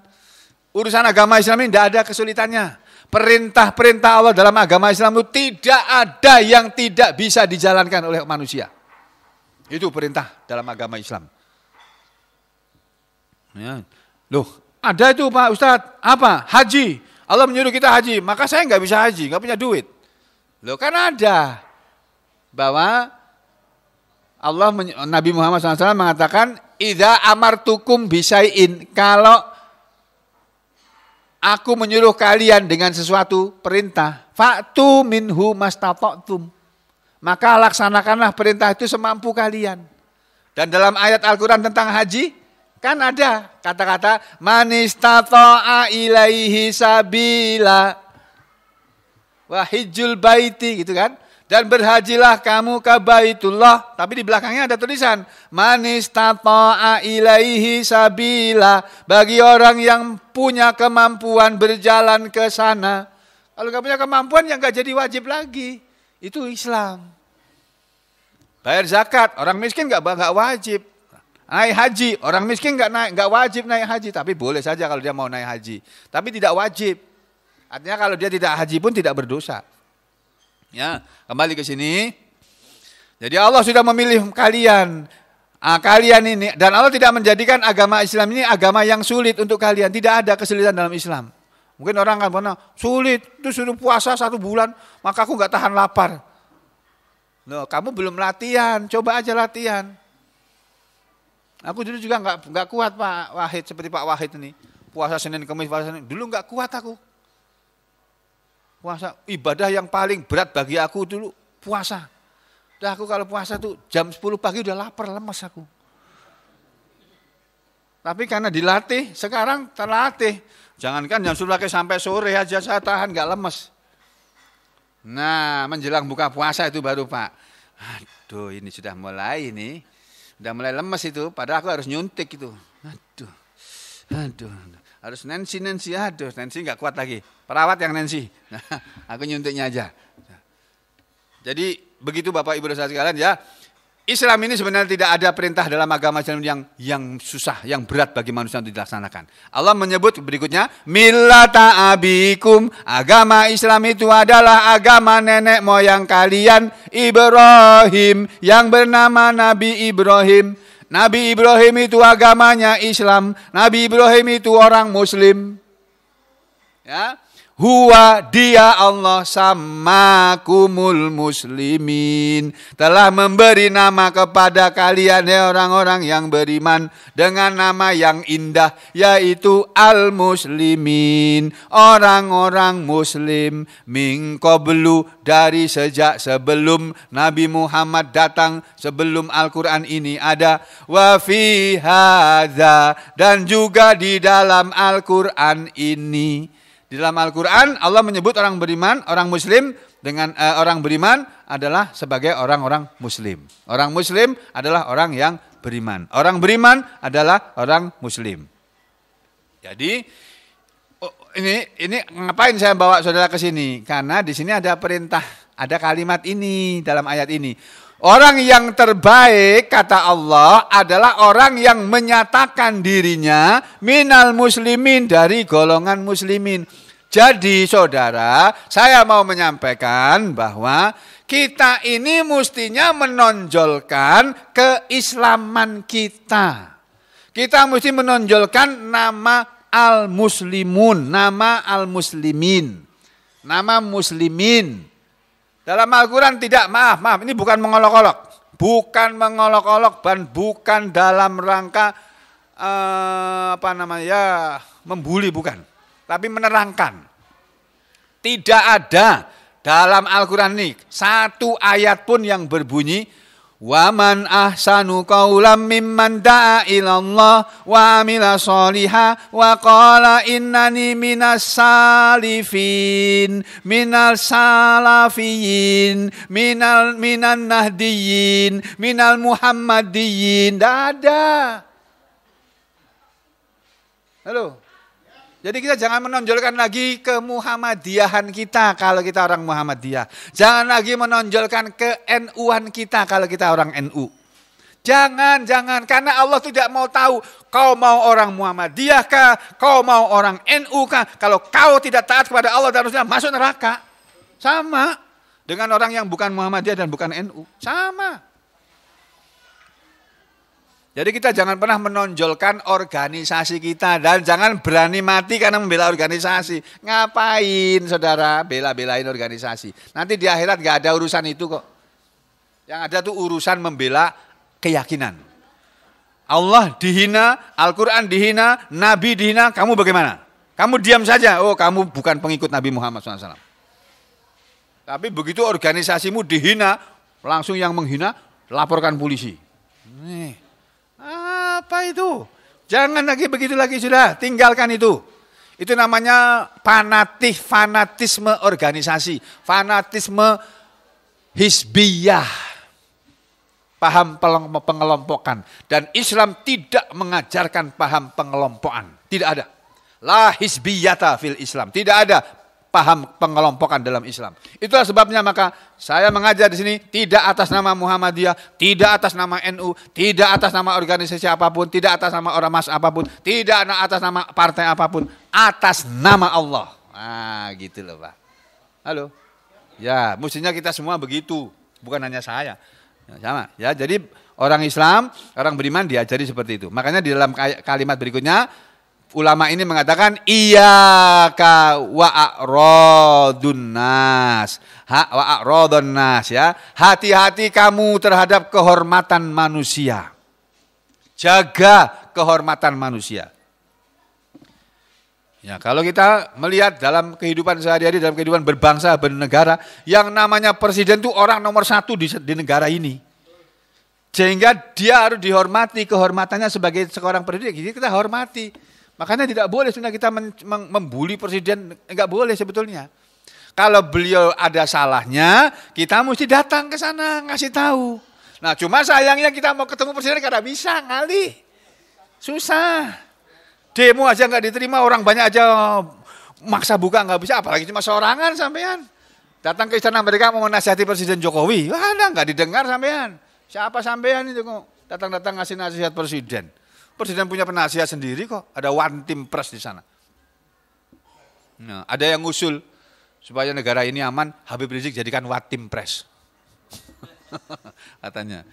A: Urusan agama Islam ini tidak ada kesulitannya. Perintah-perintah Allah dalam agama Islam itu tidak ada yang tidak bisa dijalankan oleh manusia. Itu perintah dalam agama Islam. Ya. Loh, ada itu Pak Ustadz, apa? Haji. Allah menyuruh kita haji, maka saya nggak bisa haji, nggak punya duit. Lo kan ada bahwa Allah Nabi Muhammad SAW mengatakan Ida amartukum bisain kalau aku menyuruh kalian dengan sesuatu perintah faktu minhu mastatotum maka laksanakanlah perintah itu semampu kalian dan dalam ayat Al-Quran tentang haji Kan ada kata-kata manistata'a ilaihi sabila wahijul baiti gitu kan. Dan berhajilah kamu ke Baitullah. Tapi di belakangnya ada tulisan manistata'a ilaihi sabila bagi orang yang punya kemampuan berjalan ke sana. Kalau nggak punya kemampuan yang nggak jadi wajib lagi. Itu Islam. Bayar zakat, orang miskin nggak nggak wajib. Naik haji, orang miskin nggak naik, nggak wajib naik haji, tapi boleh saja kalau dia mau naik haji. Tapi tidak wajib. Artinya kalau dia tidak haji pun tidak berdosa. Ya, kembali ke sini. Jadi Allah sudah memilih kalian. Nah, kalian ini dan Allah tidak menjadikan agama Islam ini agama yang sulit untuk kalian. Tidak ada kesulitan dalam Islam. Mungkin orang akan pernah sulit, itu suruh puasa satu bulan, maka aku nggak tahan lapar. Loh, kamu belum latihan, coba aja latihan. Aku dulu juga nggak nggak kuat Pak Wahid seperti Pak Wahid ini. Puasa Senin Kamis puasa Senin dulu nggak kuat aku. Puasa ibadah yang paling berat bagi aku dulu puasa. Dah aku kalau puasa tuh jam 10 pagi udah lapar lemas aku. Tapi karena dilatih, sekarang terlatih. Jangankan jam 10 pagi sampai sore aja saya tahan nggak lemes. Nah, menjelang buka puasa itu baru Pak. Aduh, ini sudah mulai nih. Udah mulai lemas itu, padahal aku harus nyuntik itu. Aduh, aduh, harus nensi nensi, aduh, nensi nggak kuat lagi. Perawat yang nensi, nah, *laughs* aku nyuntiknya aja. Jadi begitu Bapak Ibu dosa sekalian ya, Islam ini sebenarnya tidak ada perintah dalam agama Islam yang yang susah, yang berat bagi manusia untuk dilaksanakan. Allah menyebut berikutnya, milata abikum, agama Islam itu adalah agama nenek moyang kalian, Ibrahim, yang bernama Nabi Ibrahim. Nabi Ibrahim itu agamanya Islam, Nabi Ibrahim itu orang Muslim. Ya, Huwa dia Allah samakumul muslimin telah memberi nama kepada kalian ya orang-orang yang beriman dengan nama yang indah yaitu al muslimin orang-orang muslim mingkoblu dari sejak sebelum Nabi Muhammad datang sebelum Al-Qur'an ini ada wa fi dan juga di dalam Al-Qur'an ini di dalam Al-Qur'an Allah menyebut orang beriman, orang muslim dengan uh, orang beriman adalah sebagai orang-orang muslim. Orang muslim adalah orang yang beriman. Orang beriman adalah orang muslim. Jadi oh, ini ini ngapain saya bawa saudara ke sini? Karena di sini ada perintah, ada kalimat ini dalam ayat ini Orang yang terbaik kata Allah adalah orang yang menyatakan dirinya minal muslimin dari golongan muslimin. Jadi saudara, saya mau menyampaikan bahwa kita ini mestinya menonjolkan keislaman kita. Kita mesti menonjolkan nama al-muslimun, nama al-muslimin, nama muslimin. Dalam Al-Quran tidak, maaf, maaf, ini bukan mengolok-olok. Bukan mengolok-olok, dan bukan dalam rangka uh, apa namanya ya, membuli bukan, tapi menerangkan. Tidak ada dalam Al-Quran ini satu ayat pun yang berbunyi Waman ahsanu qawlan mimman da'a Allah wa amila soliha wa qala innani minas salifin minal salafiyin minal minan nahdiyin minal muhammadiyin. Tidak ada. Halo. Jadi kita jangan menonjolkan lagi ke Muhammadiyahan kita kalau kita orang Muhammadiyah. Jangan lagi menonjolkan ke nu kita kalau kita orang NU. Jangan, jangan. Karena Allah tidak mau tahu kau mau orang Muhammadiyah kah, kau mau orang NU kah. Kalau kau tidak taat kepada Allah dan Rasulullah, masuk neraka. Sama dengan orang yang bukan Muhammadiyah dan bukan NU. Sama. Jadi kita jangan pernah menonjolkan organisasi kita dan jangan berani mati karena membela organisasi. Ngapain saudara bela-belain organisasi? Nanti di akhirat gak ada urusan itu kok. Yang ada tuh urusan membela keyakinan. Allah dihina, Al-Quran dihina, Nabi dihina, kamu bagaimana? Kamu diam saja, oh kamu bukan pengikut Nabi Muhammad SAW. Tapi begitu organisasimu dihina, langsung yang menghina, laporkan polisi. Nih. Apa itu? Jangan lagi begitu lagi sudah, tinggalkan itu. Itu namanya fanatik, fanatisme organisasi, fanatisme hisbiyah. Paham pengelompokan. Dan Islam tidak mengajarkan paham pengelompokan. Tidak ada. La hisbiyata fil Islam. Tidak ada paham pengelompokan dalam Islam. Itulah sebabnya maka saya mengajar di sini tidak atas nama Muhammadiyah, tidak atas nama NU, tidak atas nama organisasi apapun, tidak atas nama orang mas apapun, tidak atas nama partai apapun, atas nama Allah. Ah, gitu loh Pak. Halo. Ya, mestinya kita semua begitu, bukan hanya saya. sama. Ya, jadi orang Islam, orang beriman diajari seperti itu. Makanya di dalam kalimat berikutnya ulama ini mengatakan ka wa a'radun nas. Ha wa nas ya. Hati-hati kamu terhadap kehormatan manusia. Jaga kehormatan manusia. Ya, kalau kita melihat dalam kehidupan sehari-hari, dalam kehidupan berbangsa, bernegara, yang namanya presiden itu orang nomor satu di, di negara ini. Sehingga dia harus dihormati, kehormatannya sebagai seorang presiden, kita hormati. Makanya tidak boleh sebenarnya kita membuli presiden, enggak boleh sebetulnya. Kalau beliau ada salahnya, kita mesti datang ke sana ngasih tahu. Nah cuma sayangnya kita mau ketemu presiden karena bisa ngali, susah. Demo aja enggak diterima, orang banyak aja oh, maksa buka nggak bisa, apalagi cuma seorangan sampean. Datang ke istana mereka mau menasihati Presiden Jokowi, ada enggak didengar sampean. Siapa sampean itu kok datang-datang ngasih nasihat Presiden. Presiden punya penasihat sendiri kok. Ada one team press di sana. Nah, ada yang usul supaya negara ini aman, Habib Rizik jadikan one team press. *laughs* Katanya.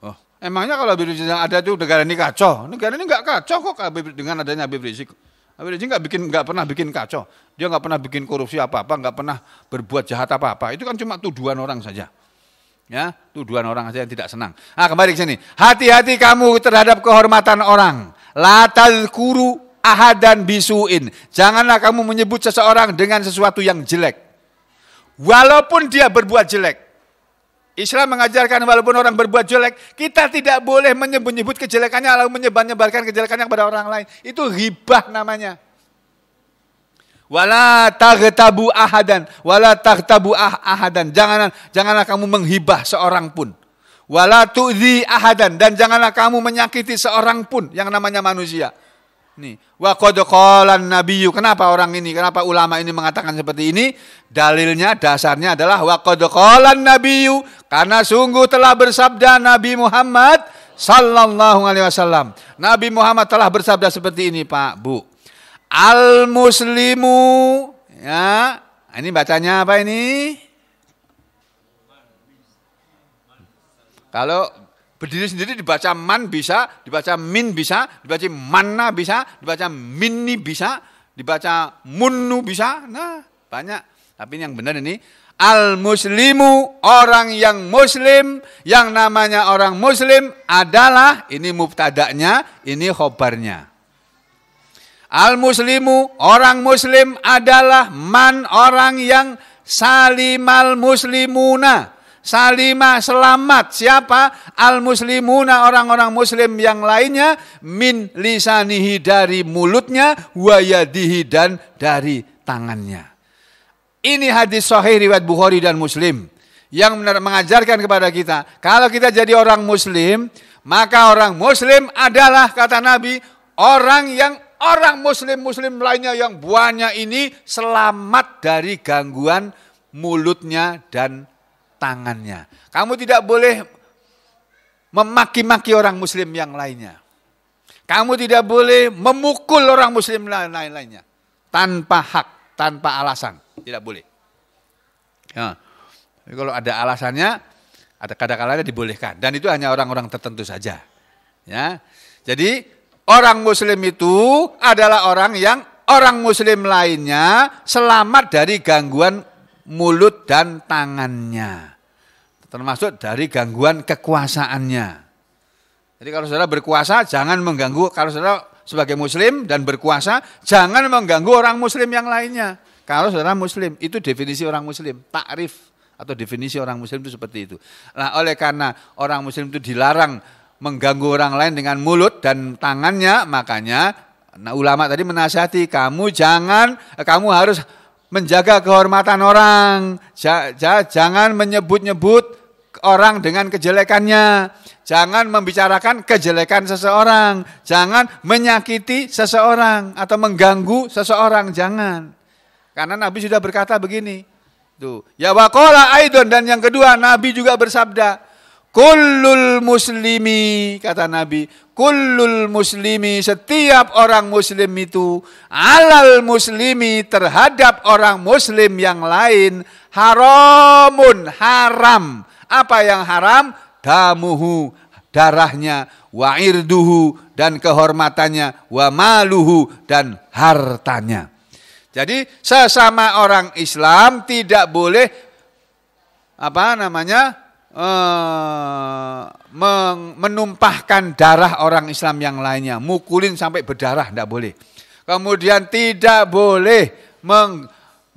A: Oh, emangnya kalau Habib Rizik ada itu negara ini kacau? Negara ini nggak kacau kok dengan adanya Habib Rizik. Habib Rizik nggak bikin nggak pernah bikin kacau. Dia nggak pernah bikin korupsi apa apa, nggak pernah berbuat jahat apa apa. Itu kan cuma tuduhan orang saja. Ya, tuduhan orang saja yang tidak senang. Ah, kembali ke sini. Hati-hati kamu terhadap kehormatan orang. Latal kuru ahadan bisuin. Janganlah kamu menyebut seseorang dengan sesuatu yang jelek. Walaupun dia berbuat jelek. Islam mengajarkan walaupun orang berbuat jelek, kita tidak boleh menyebut-nyebut kejelekannya lalu menyebarkan kejelekannya kepada orang lain. Itu hibah namanya. Wala taghtabu ahadan, wala taghtabu ah ahadan. Janganlah janganlah kamu menghibah seorang pun. Wala tu'zi ahadan dan janganlah kamu menyakiti seorang pun yang namanya manusia. Nih, wa qad nabiyyu. Kenapa orang ini? Kenapa ulama ini mengatakan seperti ini? Dalilnya dasarnya adalah wa qad nabiyyu karena sungguh telah bersabda Nabi Muhammad sallallahu alaihi wasallam. Nabi Muhammad telah bersabda seperti ini, Pak, Bu al muslimu ya ini bacanya apa ini kalau berdiri sendiri dibaca man bisa dibaca min bisa dibaca mana bisa dibaca mini bisa dibaca munnu bisa nah banyak tapi yang benar ini al muslimu orang yang muslim yang namanya orang muslim adalah ini mubtadaknya ini khobarnya Al-muslimu, orang muslim adalah man orang yang salimal muslimuna. Salima selamat siapa? Al-muslimuna orang-orang muslim yang lainnya min lisanihi dari mulutnya wayadihi dan dari tangannya. Ini hadis sahih riwayat Bukhari dan Muslim yang mengajarkan kepada kita kalau kita jadi orang muslim maka orang muslim adalah kata Nabi orang yang orang muslim-muslim lainnya yang buahnya ini selamat dari gangguan mulutnya dan tangannya. Kamu tidak boleh memaki-maki orang muslim yang lainnya. Kamu tidak boleh memukul orang muslim lain-lainnya tanpa hak, tanpa alasan. Tidak boleh. Ya. Jadi kalau ada alasannya, ada kadang-kadang dibolehkan. Dan itu hanya orang-orang tertentu saja. Ya. Jadi orang muslim itu adalah orang yang orang muslim lainnya selamat dari gangguan mulut dan tangannya. Termasuk dari gangguan kekuasaannya. Jadi kalau saudara berkuasa jangan mengganggu, kalau saudara sebagai muslim dan berkuasa jangan mengganggu orang muslim yang lainnya. Kalau saudara muslim, itu definisi orang muslim, takrif atau definisi orang muslim itu seperti itu. Nah, oleh karena orang muslim itu dilarang mengganggu orang lain dengan mulut dan tangannya, makanya nah, ulama tadi menasihati kamu jangan, eh, kamu harus menjaga kehormatan orang, jangan menyebut-nyebut orang dengan kejelekannya. Jangan membicarakan kejelekan seseorang, jangan menyakiti seseorang atau mengganggu seseorang, jangan. Karena Nabi sudah berkata begini. Tuh, ya wakola aidon dan yang kedua Nabi juga bersabda, Kullul muslimi, kata Nabi, kullul muslimi, setiap orang muslim itu, alal muslimi terhadap orang muslim yang lain, haramun, haram. Apa yang haram? Damuhu, darahnya, wa irduhu, dan kehormatannya, wa maluhu, dan hartanya. Jadi sesama orang Islam tidak boleh apa namanya uh, menumpahkan darah orang Islam yang lainnya, mukulin sampai berdarah tidak boleh. Kemudian tidak boleh meng,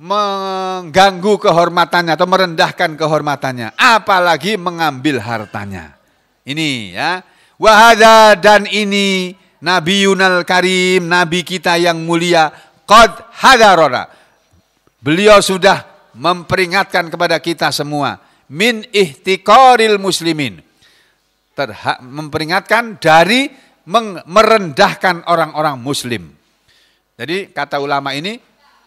A: mengganggu kehormatannya atau merendahkan kehormatannya, apalagi mengambil hartanya. Ini ya. Wahada dan ini Nabi Yunal Karim, Nabi kita yang mulia, Qad Hadarora. Beliau sudah memperingatkan kepada kita semua min ihtikaril muslimin. Terha, memperingatkan dari merendahkan orang-orang muslim. Jadi kata ulama ini,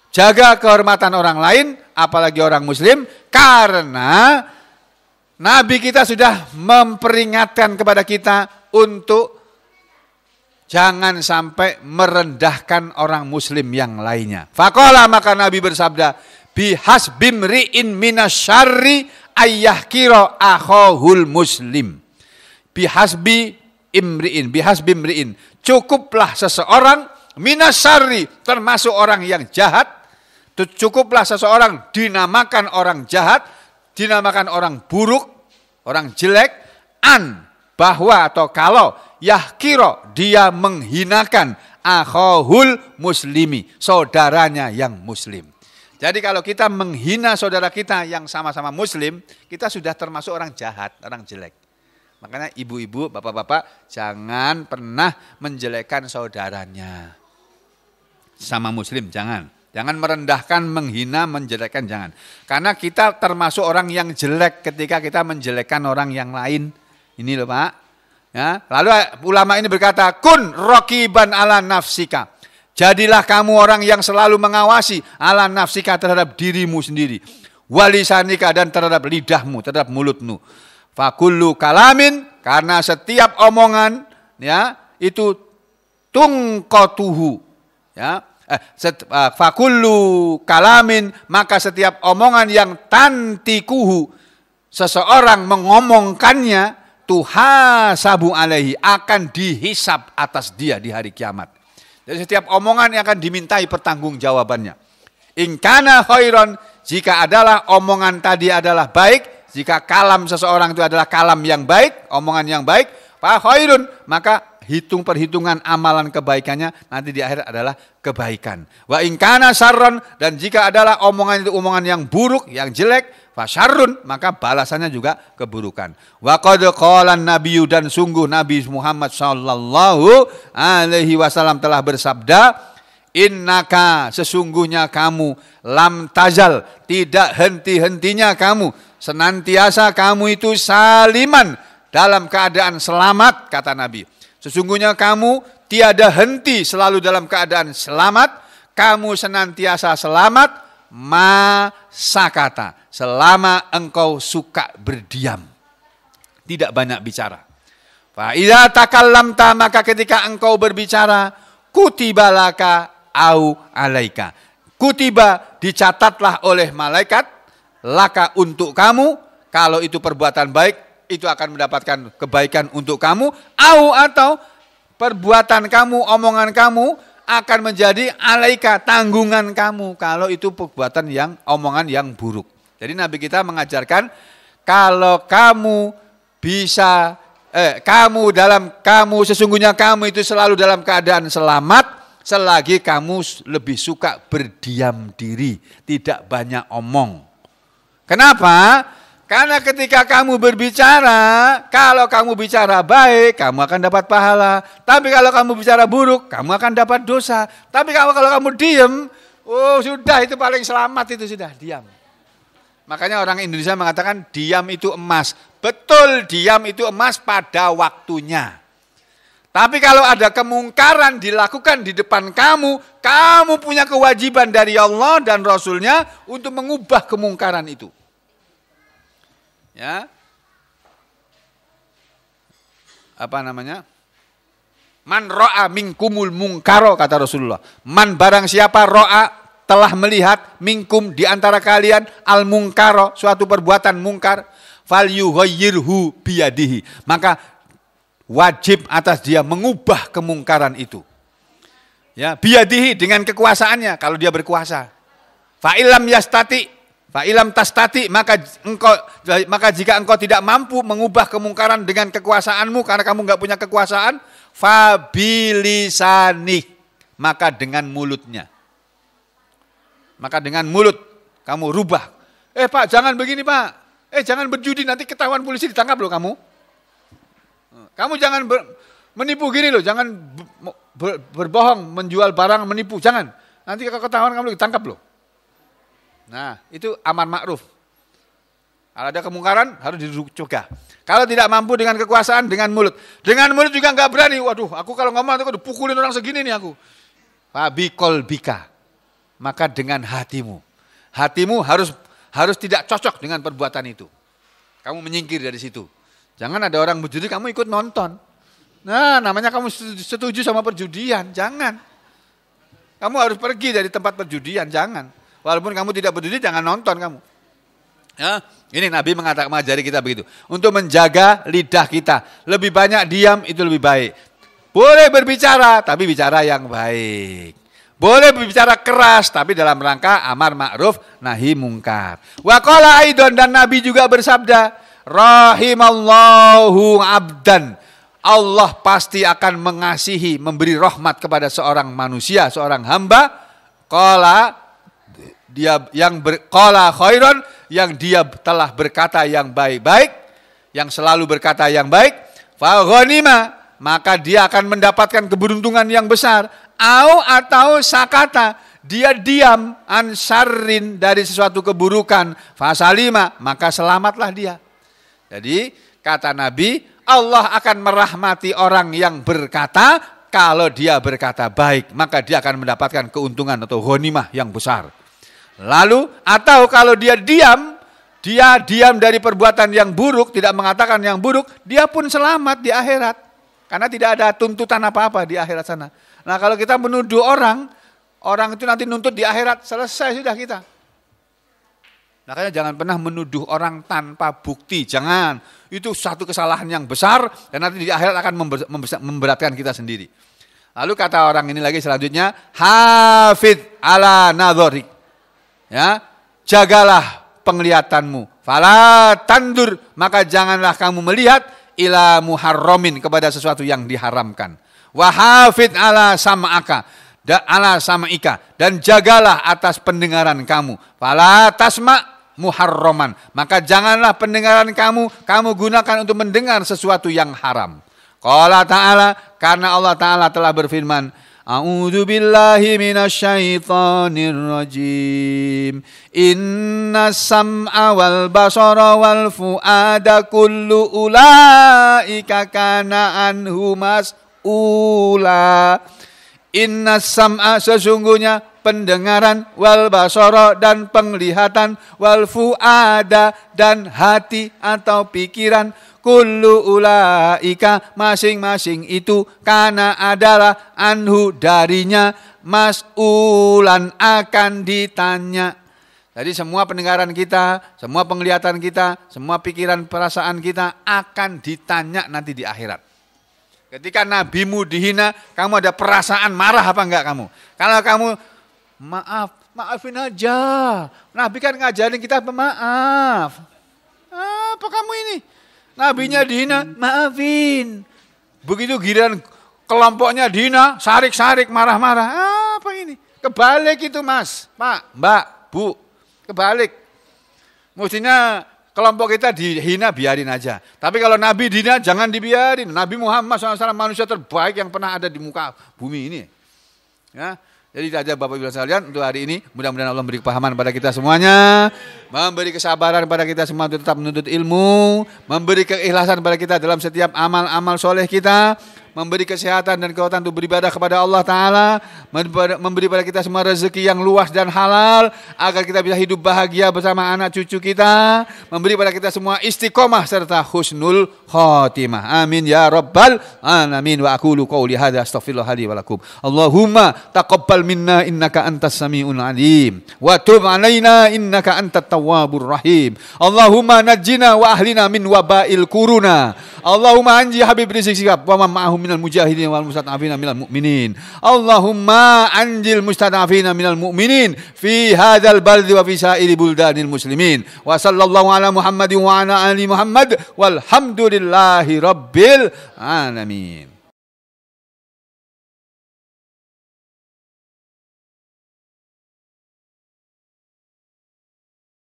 A: jaga kehormatan orang lain, apalagi orang muslim, karena Nabi kita sudah memperingatkan kepada kita untuk jangan sampai merendahkan orang muslim yang lainnya. Fakola maka Nabi bersabda, bihas bimri'in minasyari ayah kiro ahohul muslim bihasbi imriin bihasbi imriin cukuplah seseorang minasari termasuk orang yang jahat cukuplah seseorang dinamakan orang jahat dinamakan orang buruk orang jelek an bahwa atau kalau yahkiro dia menghinakan ahohul muslimi saudaranya yang muslim jadi kalau kita menghina saudara kita yang sama-sama muslim, kita sudah termasuk orang jahat, orang jelek. Makanya ibu-ibu, bapak-bapak jangan pernah menjelekkan saudaranya. Sama muslim jangan. Jangan merendahkan, menghina, menjelekkan, jangan. Karena kita termasuk orang yang jelek ketika kita menjelekkan orang yang lain. Ini loh Pak. Ya, lalu ulama ini berkata, kun rokiban ala nafsika. Jadilah kamu orang yang selalu mengawasi ala nafsika terhadap dirimu sendiri. Walisanika dan terhadap lidahmu, terhadap mulutmu. Fakullu kalamin karena setiap omongan ya itu tungkotuhu ya eh, set, uh, eh, fakullu kalamin maka setiap omongan yang tantikuhu seseorang mengomongkannya sabu alaihi akan dihisap atas dia di hari kiamat jadi setiap omongan yang akan dimintai pertanggung jawabannya. Ingkana khairon, jika adalah omongan tadi adalah baik, jika kalam seseorang itu adalah kalam yang baik, omongan yang baik, fa khairun, maka hitung perhitungan amalan kebaikannya nanti di akhir adalah kebaikan. Wa ingkana sarron, dan jika adalah omongan itu omongan yang buruk, yang jelek, fasharun maka balasannya juga keburukan. Wa qad nabi dan sungguh Nabi Muhammad sallallahu alaihi wasallam telah bersabda innaka sesungguhnya kamu lam tazal tidak henti-hentinya kamu senantiasa kamu itu saliman dalam keadaan selamat kata Nabi. Sesungguhnya kamu tiada henti selalu dalam keadaan selamat, kamu senantiasa selamat masa kata Selama engkau suka berdiam. Tidak banyak bicara. Fa'idha takallamta maka ketika engkau berbicara, kutibalaka au alaika. Kutiba dicatatlah oleh malaikat, laka untuk kamu, kalau itu perbuatan baik, itu akan mendapatkan kebaikan untuk kamu, au atau perbuatan kamu, omongan kamu, akan menjadi alaika tanggungan kamu kalau itu perbuatan yang omongan yang buruk. Jadi Nabi kita mengajarkan kalau kamu bisa eh, kamu dalam kamu sesungguhnya kamu itu selalu dalam keadaan selamat selagi kamu lebih suka berdiam diri, tidak banyak omong. Kenapa? Karena ketika kamu berbicara, kalau kamu bicara baik, kamu akan dapat pahala. Tapi kalau kamu bicara buruk, kamu akan dapat dosa. Tapi kalau kalau kamu diam, oh sudah itu paling selamat itu sudah diam. Makanya orang Indonesia mengatakan diam itu emas. Betul diam itu emas pada waktunya. Tapi kalau ada kemungkaran dilakukan di depan kamu, kamu punya kewajiban dari Allah dan Rasulnya untuk mengubah kemungkaran itu ya apa namanya? Man ro'a mingkumul mungkaro kata Rasulullah. Man barang siapa ro'a telah melihat mingkum di antara kalian al mungkaro suatu perbuatan mungkar fal biyadihi. Maka wajib atas dia mengubah kemungkaran itu. Ya, biyadihi dengan kekuasaannya kalau dia berkuasa. Fa ilam yastati Fa ilam tastati maka engkau maka jika engkau tidak mampu mengubah kemungkaran dengan kekuasaanmu karena kamu nggak punya kekuasaan, fabilisani maka dengan mulutnya. Maka dengan mulut kamu rubah. Eh Pak, jangan begini Pak. Eh jangan berjudi nanti ketahuan polisi ditangkap loh kamu. Kamu jangan ber, menipu gini loh, jangan ber, berbohong menjual barang menipu, jangan. Nanti kalau ketahuan kamu ditangkap loh. Nah, itu amar ma'ruf. Kalau ada kemungkaran harus dicegah. Kalau tidak mampu dengan kekuasaan, dengan mulut. Dengan mulut juga nggak berani. Waduh, aku kalau ngomong aku dipukulin orang segini nih aku. Fabikol bika. Maka dengan hatimu. Hatimu harus harus tidak cocok dengan perbuatan itu. Kamu menyingkir dari situ. Jangan ada orang berjudi kamu ikut nonton. Nah, namanya kamu setuju sama perjudian, jangan. Kamu harus pergi dari tempat perjudian, jangan. Walaupun kamu tidak peduli jangan nonton kamu. Ya, ini Nabi mengatakan mengajari kita begitu. Untuk menjaga lidah kita. Lebih banyak diam itu lebih baik. Boleh berbicara tapi bicara yang baik. Boleh berbicara keras tapi dalam rangka amar ma'ruf nahi mungkar. Waqala aidon dan Nabi juga bersabda, rahimallahu abdan. Allah pasti akan mengasihi, memberi rahmat kepada seorang manusia, seorang hamba. Kola dia yang berkola khairon yang dia telah berkata yang baik-baik yang selalu berkata yang baik faghanima maka dia akan mendapatkan keberuntungan yang besar au atau sakata dia diam ansarin dari sesuatu keburukan fasalima maka selamatlah dia jadi kata nabi Allah akan merahmati orang yang berkata kalau dia berkata baik maka dia akan mendapatkan keuntungan atau ghanimah yang besar Lalu atau kalau dia diam, dia diam dari perbuatan yang buruk, tidak mengatakan yang buruk, dia pun selamat di akhirat. Karena tidak ada tuntutan apa-apa di akhirat sana. Nah kalau kita menuduh orang, orang itu nanti nuntut di akhirat, selesai sudah kita. Makanya jangan pernah menuduh orang tanpa bukti, jangan. Itu satu kesalahan yang besar dan nanti di akhirat akan memberatkan kita sendiri. Lalu kata orang ini lagi selanjutnya, hafid ala nadhorik. Ya, jagalah penglihatanmu. Fala tandur, maka janganlah kamu melihat ila muharramin kepada sesuatu yang diharamkan. Wahafid ala samaka dan ala sama'ika dan jagalah atas pendengaran kamu. Fala tasma' muharroman. Maka janganlah pendengaran kamu, kamu gunakan untuk mendengar sesuatu yang haram. Qala ta'ala, karena Allah ta'ala telah berfirman, أعوذ بالله من الشيطان الرجيم إن السمع والبصر والفؤاد كل أولئك كان عنه مسؤولا إن السمع sesungguhnya pendengaran wal basara dan penglihatan wal fuada dan hati atau pikiran kullu ulaika masing-masing itu karena adalah anhu darinya mas'ulan akan ditanya. Jadi semua pendengaran kita, semua penglihatan kita, semua pikiran perasaan kita akan ditanya nanti di akhirat. Ketika nabimu dihina, kamu ada perasaan marah apa enggak kamu? Kalau kamu maaf, maafin aja. Nabi kan ngajarin kita pemaaf. Apa kamu ini? Nabinya hmm. dihina, maafin. Begitu giliran kelompoknya dihina, sarik-sarik, marah-marah. apa ini? Kebalik itu mas, pak, mbak, bu. Kebalik. Mestinya kelompok kita dihina biarin aja. Tapi kalau Nabi dihina jangan dibiarin. Nabi Muhammad SAW manusia terbaik yang pernah ada di muka bumi ini. Ya, jadi itu aja Bapak Ibu sekalian untuk hari ini. Mudah-mudahan Allah memberi kepahaman pada kita semuanya, memberi kesabaran pada kita semua untuk tetap menuntut ilmu, memberi keikhlasan pada kita dalam setiap amal-amal soleh kita, memberi kesehatan dan kekuatan untuk beribadah kepada Allah Ta'ala, memberi pada kita semua rezeki yang luas dan halal, agar kita bisa hidup bahagia bersama anak cucu kita, memberi pada kita semua istiqomah serta husnul khotimah. Amin ya Rabbal alamin wa akulu qawli hadha astaghfirullah wa lakum. Allahumma taqabbal minna innaka antas sami'un alim wa tub alaina innaka antat tawabur rahim. Allahumma najjina wa ahlina min wabail kuruna. Allahumma anji habib rizik sikap wa ma'ahum minal mujahidin wal mustadafina minal mu'minin. Allahumma anjil mustadafina minal mu'minin fi hadzal baldi wa fi sa'iri buldanil muslimin. Wa sallallahu ala Muhammadin wa ala ali Muhammad walhamdulillahi rabbil alamin.